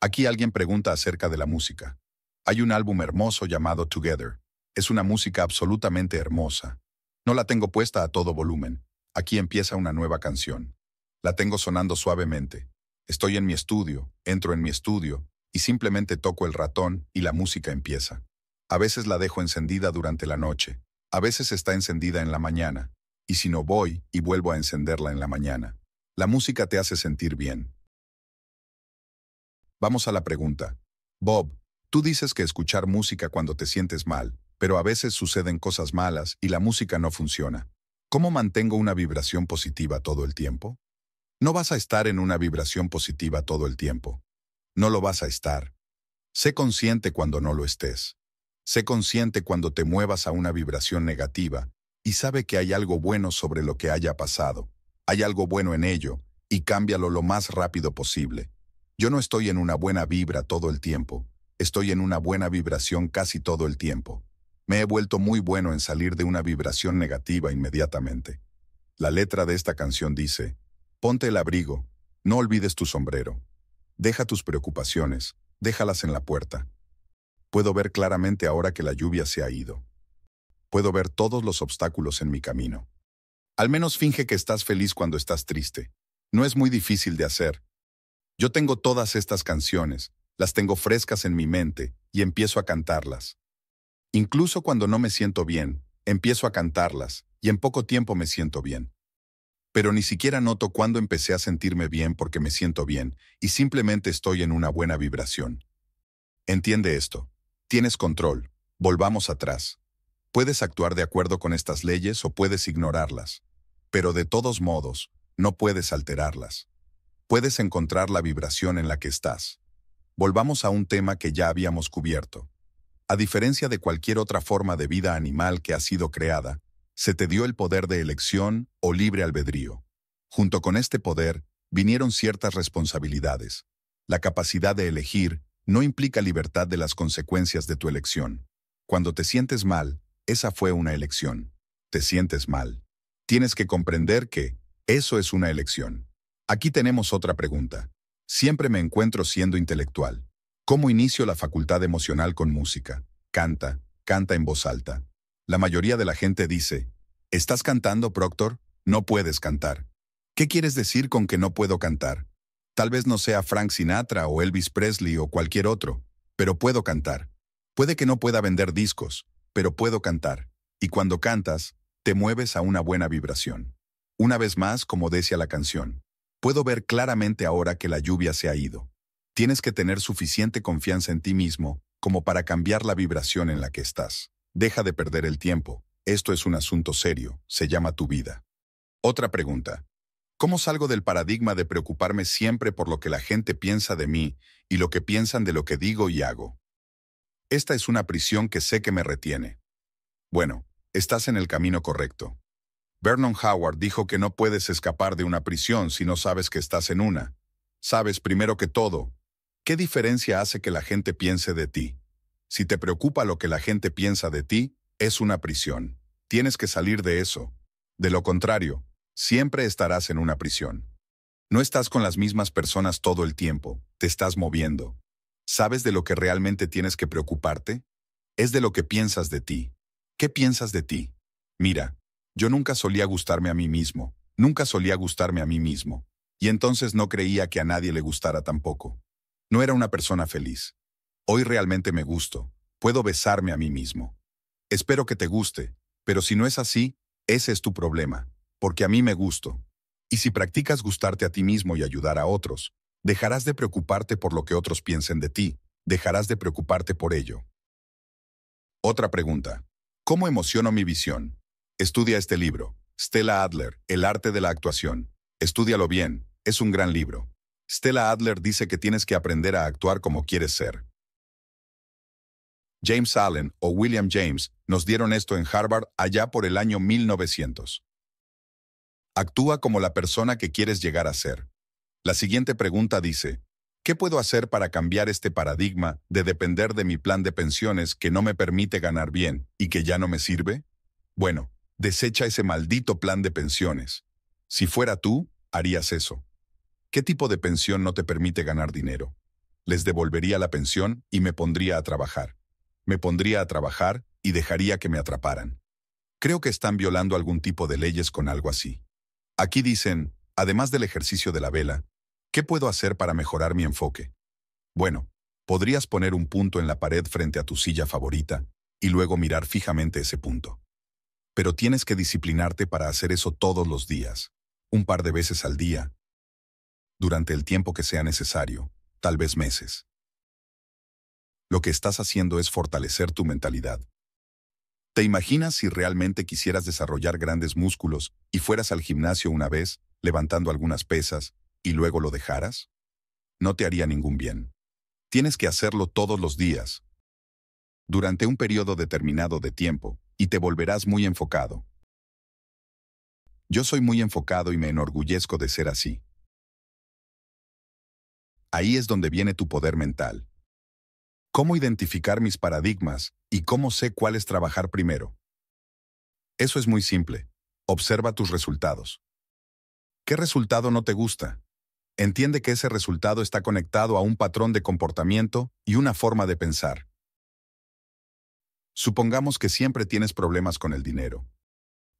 Aquí alguien pregunta acerca de la música. Hay un álbum hermoso llamado Together. Es una música absolutamente hermosa. No la tengo puesta a todo volumen. Aquí empieza una nueva canción. La tengo sonando suavemente. Estoy en mi estudio, entro en mi estudio, y simplemente toco el ratón y la música empieza. A veces la dejo encendida durante la noche, a veces está encendida en la mañana, y si no voy y vuelvo a encenderla en la mañana. La música te hace sentir bien. Vamos a la pregunta. Bob, tú dices que escuchar música cuando te sientes mal, pero a veces suceden cosas malas y la música no funciona. ¿Cómo mantengo una vibración positiva todo el tiempo? No vas a estar en una vibración positiva todo el tiempo. No lo vas a estar. Sé consciente cuando no lo estés. Sé consciente cuando te muevas a una vibración negativa y sabe que hay algo bueno sobre lo que haya pasado. Hay algo bueno en ello y cámbialo lo más rápido posible. Yo no estoy en una buena vibra todo el tiempo. Estoy en una buena vibración casi todo el tiempo. Me he vuelto muy bueno en salir de una vibración negativa inmediatamente. La letra de esta canción dice, Ponte el abrigo, no olvides tu sombrero. Deja tus preocupaciones, déjalas en la puerta. Puedo ver claramente ahora que la lluvia se ha ido. Puedo ver todos los obstáculos en mi camino. Al menos finge que estás feliz cuando estás triste. No es muy difícil de hacer. Yo tengo todas estas canciones, las tengo frescas en mi mente y empiezo a cantarlas. Incluso cuando no me siento bien, empiezo a cantarlas y en poco tiempo me siento bien pero ni siquiera noto cuándo empecé a sentirme bien porque me siento bien y simplemente estoy en una buena vibración. Entiende esto. Tienes control. Volvamos atrás. Puedes actuar de acuerdo con estas leyes o puedes ignorarlas, pero de todos modos, no puedes alterarlas. Puedes encontrar la vibración en la que estás. Volvamos a un tema que ya habíamos cubierto. A diferencia de cualquier otra forma de vida animal que ha sido creada, se te dio el poder de elección o libre albedrío. Junto con este poder vinieron ciertas responsabilidades. La capacidad de elegir no implica libertad de las consecuencias de tu elección. Cuando te sientes mal, esa fue una elección. Te sientes mal. Tienes que comprender que eso es una elección. Aquí tenemos otra pregunta. Siempre me encuentro siendo intelectual. ¿Cómo inicio la facultad emocional con música? Canta, canta en voz alta. La mayoría de la gente dice, ¿estás cantando, Proctor? No puedes cantar. ¿Qué quieres decir con que no puedo cantar? Tal vez no sea Frank Sinatra o Elvis Presley o cualquier otro, pero puedo cantar. Puede que no pueda vender discos, pero puedo cantar. Y cuando cantas, te mueves a una buena vibración. Una vez más, como decía la canción, puedo ver claramente ahora que la lluvia se ha ido. Tienes que tener suficiente confianza en ti mismo como para cambiar la vibración en la que estás. Deja de perder el tiempo. Esto es un asunto serio. Se llama tu vida. Otra pregunta. ¿Cómo salgo del paradigma de preocuparme siempre por lo que la gente piensa de mí y lo que piensan de lo que digo y hago? Esta es una prisión que sé que me retiene. Bueno, estás en el camino correcto. Vernon Howard dijo que no puedes escapar de una prisión si no sabes que estás en una. Sabes primero que todo, ¿qué diferencia hace que la gente piense de ti? Si te preocupa lo que la gente piensa de ti, es una prisión. Tienes que salir de eso. De lo contrario, siempre estarás en una prisión. No estás con las mismas personas todo el tiempo, te estás moviendo. ¿Sabes de lo que realmente tienes que preocuparte? Es de lo que piensas de ti. ¿Qué piensas de ti? Mira, yo nunca solía gustarme a mí mismo, nunca solía gustarme a mí mismo, y entonces no creía que a nadie le gustara tampoco. No era una persona feliz. Hoy realmente me gusto. Puedo besarme a mí mismo. Espero que te guste, pero si no es así, ese es tu problema, porque a mí me gusto. Y si practicas gustarte a ti mismo y ayudar a otros, dejarás de preocuparte por lo que otros piensen de ti, dejarás de preocuparte por ello. Otra pregunta. ¿Cómo emociono mi visión? Estudia este libro, Stella Adler, El arte de la actuación. Estúdialo bien, es un gran libro. Stella Adler dice que tienes que aprender a actuar como quieres ser. James Allen o William James nos dieron esto en Harvard allá por el año 1900. Actúa como la persona que quieres llegar a ser. La siguiente pregunta dice, ¿qué puedo hacer para cambiar este paradigma de depender de mi plan de pensiones que no me permite ganar bien y que ya no me sirve? Bueno, desecha ese maldito plan de pensiones. Si fuera tú, harías eso. ¿Qué tipo de pensión no te permite ganar dinero? Les devolvería la pensión y me pondría a trabajar me pondría a trabajar y dejaría que me atraparan. Creo que están violando algún tipo de leyes con algo así. Aquí dicen, además del ejercicio de la vela, ¿qué puedo hacer para mejorar mi enfoque? Bueno, podrías poner un punto en la pared frente a tu silla favorita y luego mirar fijamente ese punto. Pero tienes que disciplinarte para hacer eso todos los días, un par de veces al día, durante el tiempo que sea necesario, tal vez meses lo que estás haciendo es fortalecer tu mentalidad. ¿Te imaginas si realmente quisieras desarrollar grandes músculos y fueras al gimnasio una vez, levantando algunas pesas, y luego lo dejaras? No te haría ningún bien. Tienes que hacerlo todos los días. Durante un periodo determinado de tiempo, y te volverás muy enfocado. Yo soy muy enfocado y me enorgullezco de ser así. Ahí es donde viene tu poder mental cómo identificar mis paradigmas y cómo sé cuál es trabajar primero. Eso es muy simple. Observa tus resultados. ¿Qué resultado no te gusta? Entiende que ese resultado está conectado a un patrón de comportamiento y una forma de pensar. Supongamos que siempre tienes problemas con el dinero.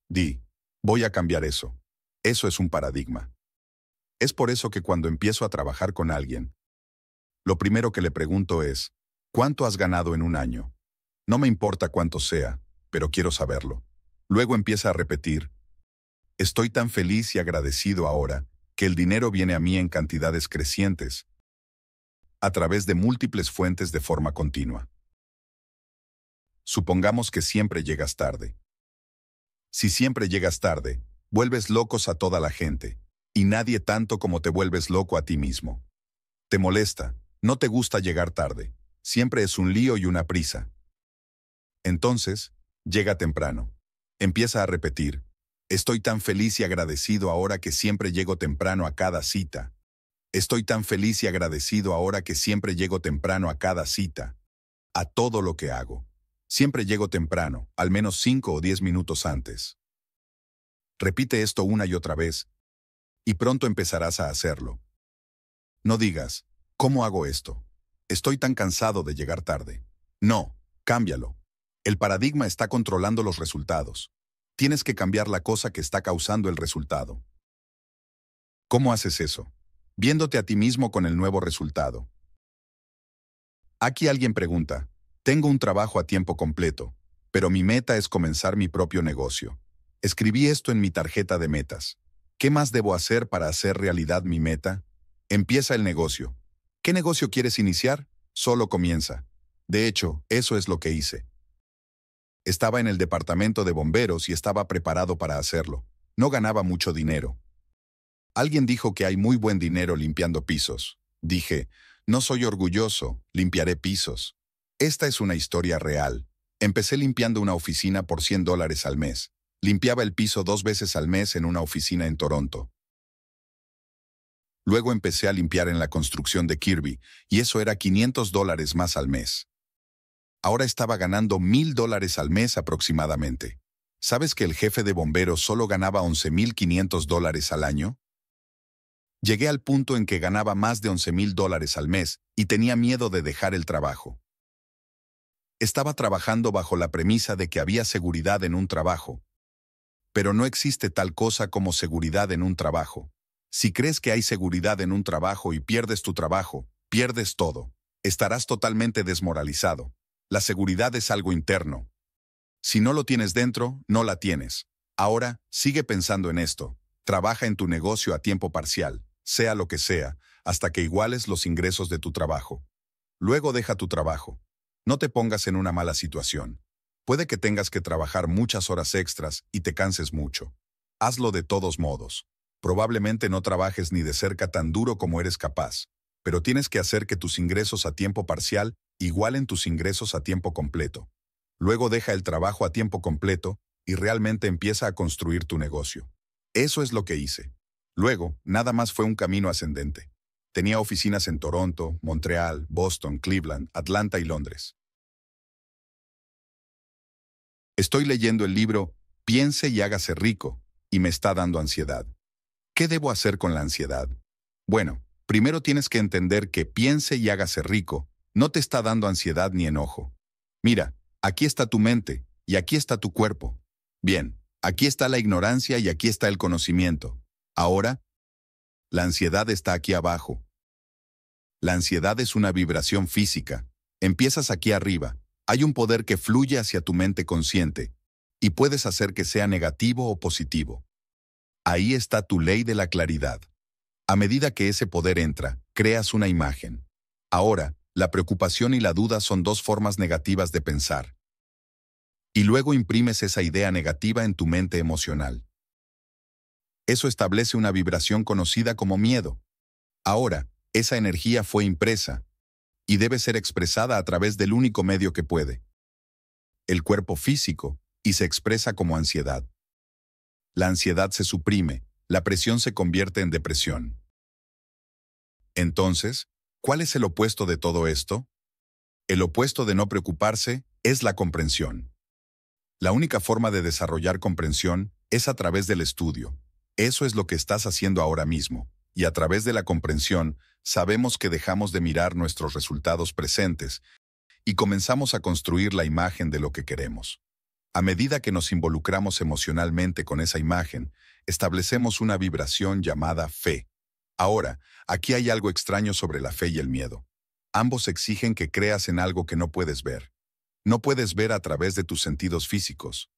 Di, voy a cambiar eso. Eso es un paradigma. Es por eso que cuando empiezo a trabajar con alguien, lo primero que le pregunto es, ¿Cuánto has ganado en un año? No me importa cuánto sea, pero quiero saberlo. Luego empieza a repetir, Estoy tan feliz y agradecido ahora que el dinero viene a mí en cantidades crecientes, a través de múltiples fuentes de forma continua. Supongamos que siempre llegas tarde. Si siempre llegas tarde, vuelves locos a toda la gente, y nadie tanto como te vuelves loco a ti mismo. Te molesta, no te gusta llegar tarde, siempre es un lío y una prisa. Entonces, llega temprano. Empieza a repetir, estoy tan feliz y agradecido ahora que siempre llego temprano a cada cita. Estoy tan feliz y agradecido ahora que siempre llego temprano a cada cita. A todo lo que hago. Siempre llego temprano, al menos cinco o diez minutos antes. Repite esto una y otra vez, y pronto empezarás a hacerlo. No digas, ¿cómo hago esto? Estoy tan cansado de llegar tarde. No, cámbialo. El paradigma está controlando los resultados. Tienes que cambiar la cosa que está causando el resultado. ¿Cómo haces eso? Viéndote a ti mismo con el nuevo resultado. Aquí alguien pregunta, tengo un trabajo a tiempo completo, pero mi meta es comenzar mi propio negocio. Escribí esto en mi tarjeta de metas. ¿Qué más debo hacer para hacer realidad mi meta? Empieza el negocio. ¿Qué negocio quieres iniciar? Solo comienza. De hecho, eso es lo que hice. Estaba en el departamento de bomberos y estaba preparado para hacerlo. No ganaba mucho dinero. Alguien dijo que hay muy buen dinero limpiando pisos. Dije, no soy orgulloso, limpiaré pisos. Esta es una historia real. Empecé limpiando una oficina por 100 dólares al mes. Limpiaba el piso dos veces al mes en una oficina en Toronto. Luego empecé a limpiar en la construcción de Kirby, y eso era 500 dólares más al mes. Ahora estaba ganando 1.000 dólares al mes aproximadamente. ¿Sabes que el jefe de bomberos solo ganaba 11.500 dólares al año? Llegué al punto en que ganaba más de 11.000 dólares al mes y tenía miedo de dejar el trabajo. Estaba trabajando bajo la premisa de que había seguridad en un trabajo. Pero no existe tal cosa como seguridad en un trabajo. Si crees que hay seguridad en un trabajo y pierdes tu trabajo, pierdes todo. Estarás totalmente desmoralizado. La seguridad es algo interno. Si no lo tienes dentro, no la tienes. Ahora, sigue pensando en esto. Trabaja en tu negocio a tiempo parcial, sea lo que sea, hasta que iguales los ingresos de tu trabajo. Luego deja tu trabajo. No te pongas en una mala situación. Puede que tengas que trabajar muchas horas extras y te canses mucho. Hazlo de todos modos. Probablemente no trabajes ni de cerca tan duro como eres capaz, pero tienes que hacer que tus ingresos a tiempo parcial igualen tus ingresos a tiempo completo. Luego deja el trabajo a tiempo completo y realmente empieza a construir tu negocio. Eso es lo que hice. Luego, nada más fue un camino ascendente. Tenía oficinas en Toronto, Montreal, Boston, Cleveland, Atlanta y Londres. Estoy leyendo el libro Piense y hágase rico y me está dando ansiedad. ¿Qué debo hacer con la ansiedad? Bueno, primero tienes que entender que piense y hágase rico. No te está dando ansiedad ni enojo. Mira, aquí está tu mente y aquí está tu cuerpo. Bien, aquí está la ignorancia y aquí está el conocimiento. Ahora, la ansiedad está aquí abajo. La ansiedad es una vibración física. Empiezas aquí arriba. Hay un poder que fluye hacia tu mente consciente y puedes hacer que sea negativo o positivo. Ahí está tu ley de la claridad. A medida que ese poder entra, creas una imagen. Ahora, la preocupación y la duda son dos formas negativas de pensar. Y luego imprimes esa idea negativa en tu mente emocional. Eso establece una vibración conocida como miedo. Ahora, esa energía fue impresa y debe ser expresada a través del único medio que puede, el cuerpo físico, y se expresa como ansiedad la ansiedad se suprime, la presión se convierte en depresión. Entonces, ¿cuál es el opuesto de todo esto? El opuesto de no preocuparse es la comprensión. La única forma de desarrollar comprensión es a través del estudio. Eso es lo que estás haciendo ahora mismo, y a través de la comprensión sabemos que dejamos de mirar nuestros resultados presentes y comenzamos a construir la imagen de lo que queremos. A medida que nos involucramos emocionalmente con esa imagen, establecemos una vibración llamada fe. Ahora, aquí hay algo extraño sobre la fe y el miedo. Ambos exigen que creas en algo que no puedes ver. No puedes ver a través de tus sentidos físicos.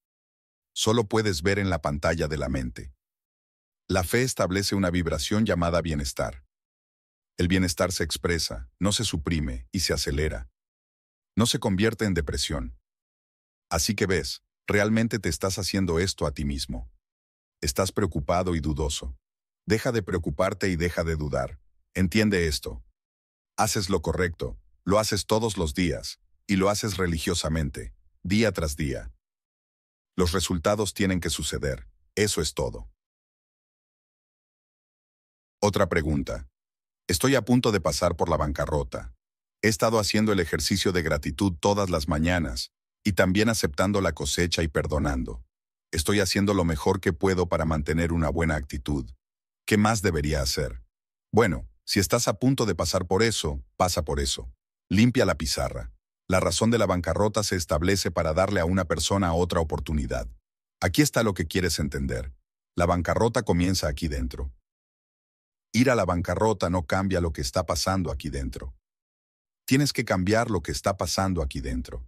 Solo puedes ver en la pantalla de la mente. La fe establece una vibración llamada bienestar. El bienestar se expresa, no se suprime y se acelera. No se convierte en depresión. Así que ves, realmente te estás haciendo esto a ti mismo. Estás preocupado y dudoso. Deja de preocuparte y deja de dudar. Entiende esto. Haces lo correcto, lo haces todos los días, y lo haces religiosamente, día tras día. Los resultados tienen que suceder, eso es todo. Otra pregunta. Estoy a punto de pasar por la bancarrota. He estado haciendo el ejercicio de gratitud todas las mañanas, y también aceptando la cosecha y perdonando. Estoy haciendo lo mejor que puedo para mantener una buena actitud. ¿Qué más debería hacer? Bueno, si estás a punto de pasar por eso, pasa por eso. Limpia la pizarra. La razón de la bancarrota se establece para darle a una persona otra oportunidad. Aquí está lo que quieres entender. La bancarrota comienza aquí dentro. Ir a la bancarrota no cambia lo que está pasando aquí dentro. Tienes que cambiar lo que está pasando aquí dentro.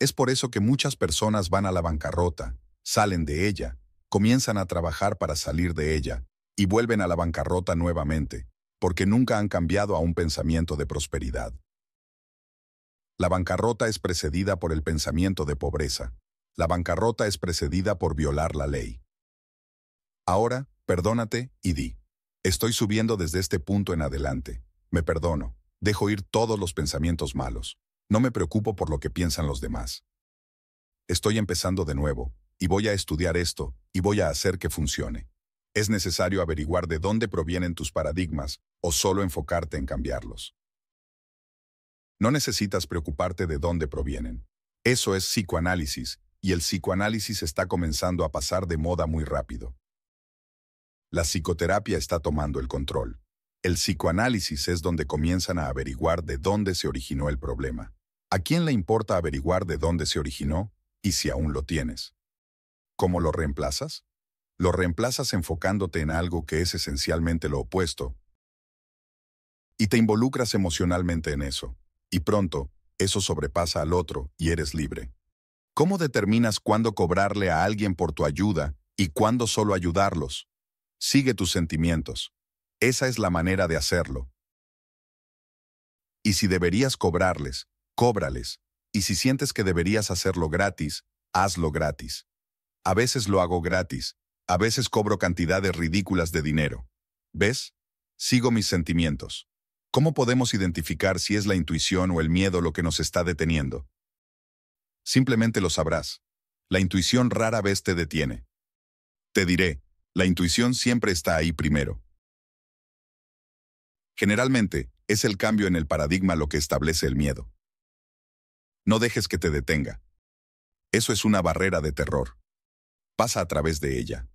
Es por eso que muchas personas van a la bancarrota, salen de ella, comienzan a trabajar para salir de ella y vuelven a la bancarrota nuevamente, porque nunca han cambiado a un pensamiento de prosperidad. La bancarrota es precedida por el pensamiento de pobreza. La bancarrota es precedida por violar la ley. Ahora, perdónate y di. Estoy subiendo desde este punto en adelante. Me perdono. Dejo ir todos los pensamientos malos. No me preocupo por lo que piensan los demás. Estoy empezando de nuevo, y voy a estudiar esto, y voy a hacer que funcione. Es necesario averiguar de dónde provienen tus paradigmas, o solo enfocarte en cambiarlos. No necesitas preocuparte de dónde provienen. Eso es psicoanálisis, y el psicoanálisis está comenzando a pasar de moda muy rápido. La psicoterapia está tomando el control. El psicoanálisis es donde comienzan a averiguar de dónde se originó el problema. ¿A quién le importa averiguar de dónde se originó y si aún lo tienes? ¿Cómo lo reemplazas? Lo reemplazas enfocándote en algo que es esencialmente lo opuesto. Y te involucras emocionalmente en eso. Y pronto, eso sobrepasa al otro y eres libre. ¿Cómo determinas cuándo cobrarle a alguien por tu ayuda y cuándo solo ayudarlos? Sigue tus sentimientos. Esa es la manera de hacerlo. Y si deberías cobrarles, cóbrales, y si sientes que deberías hacerlo gratis, hazlo gratis. A veces lo hago gratis, a veces cobro cantidades ridículas de dinero. ¿Ves? Sigo mis sentimientos. ¿Cómo podemos identificar si es la intuición o el miedo lo que nos está deteniendo? Simplemente lo sabrás. La intuición rara vez te detiene. Te diré, la intuición siempre está ahí primero. Generalmente, es el cambio en el paradigma lo que establece el miedo. No dejes que te detenga. Eso es una barrera de terror. Pasa a través de ella.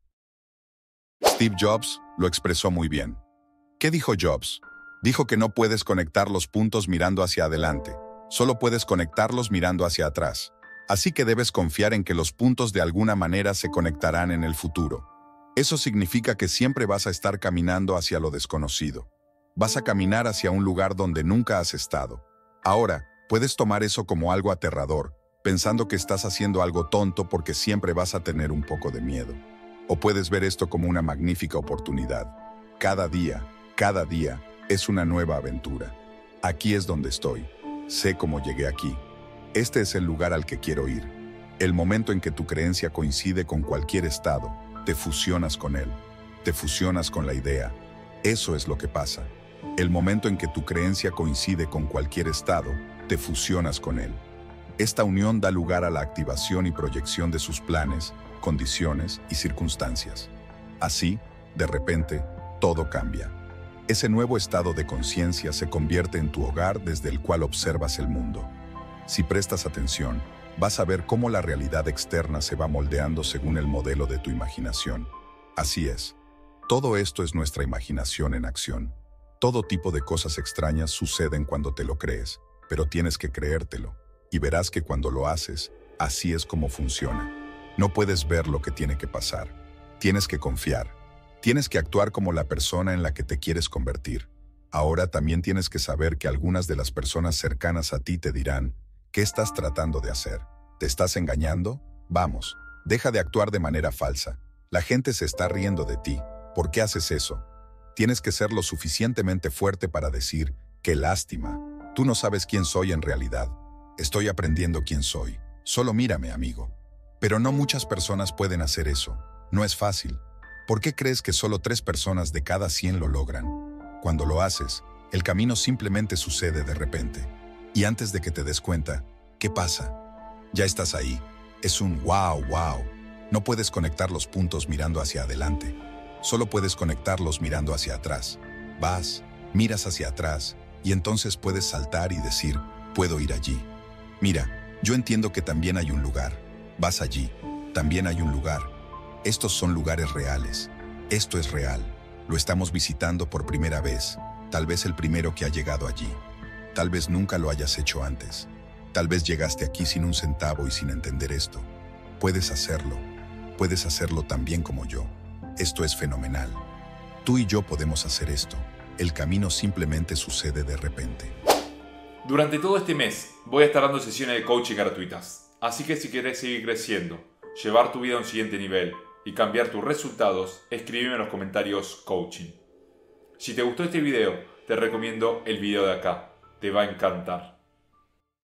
Steve Jobs lo expresó muy bien. ¿Qué dijo Jobs? Dijo que no puedes conectar los puntos mirando hacia adelante, solo puedes conectarlos mirando hacia atrás. Así que debes confiar en que los puntos de alguna manera se conectarán en el futuro. Eso significa que siempre vas a estar caminando hacia lo desconocido. Vas a caminar hacia un lugar donde nunca has estado. Ahora, Puedes tomar eso como algo aterrador, pensando que estás haciendo algo tonto porque siempre vas a tener un poco de miedo. O puedes ver esto como una magnífica oportunidad. Cada día, cada día, es una nueva aventura. Aquí es donde estoy. Sé cómo llegué aquí. Este es el lugar al que quiero ir. El momento en que tu creencia coincide con cualquier estado, te fusionas con él. Te fusionas con la idea. Eso es lo que pasa. El momento en que tu creencia coincide con cualquier estado, te fusionas con Él. Esta unión da lugar a la activación y proyección de sus planes, condiciones y circunstancias. Así, de repente, todo cambia. Ese nuevo estado de conciencia se convierte en tu hogar desde el cual observas el mundo. Si prestas atención, vas a ver cómo la realidad externa se va moldeando según el modelo de tu imaginación. Así es. Todo esto es nuestra imaginación en acción. Todo tipo de cosas extrañas suceden cuando te lo crees pero tienes que creértelo, y verás que cuando lo haces, así es como funciona. No puedes ver lo que tiene que pasar. Tienes que confiar. Tienes que actuar como la persona en la que te quieres convertir. Ahora también tienes que saber que algunas de las personas cercanas a ti te dirán, ¿qué estás tratando de hacer? ¿Te estás engañando? Vamos, deja de actuar de manera falsa. La gente se está riendo de ti. ¿Por qué haces eso? Tienes que ser lo suficientemente fuerte para decir, qué lástima, Tú no sabes quién soy en realidad. Estoy aprendiendo quién soy. Solo mírame, amigo. Pero no muchas personas pueden hacer eso. No es fácil. ¿Por qué crees que solo tres personas de cada 100 lo logran? Cuando lo haces, el camino simplemente sucede de repente. Y antes de que te des cuenta, ¿qué pasa? Ya estás ahí. Es un wow, wow. No puedes conectar los puntos mirando hacia adelante. Solo puedes conectarlos mirando hacia atrás. Vas, miras hacia atrás, y entonces puedes saltar y decir, puedo ir allí. Mira, yo entiendo que también hay un lugar. Vas allí. También hay un lugar. Estos son lugares reales. Esto es real. Lo estamos visitando por primera vez. Tal vez el primero que ha llegado allí. Tal vez nunca lo hayas hecho antes. Tal vez llegaste aquí sin un centavo y sin entender esto. Puedes hacerlo. Puedes hacerlo también como yo. Esto es fenomenal. Tú y yo podemos hacer esto el camino simplemente sucede de repente. Durante todo este mes voy a estar dando sesiones de coaching gratuitas, así que si quieres seguir creciendo, llevar tu vida a un siguiente nivel y cambiar tus resultados, escríbeme en los comentarios coaching. Si te gustó este video, te recomiendo el video de acá, te va a encantar.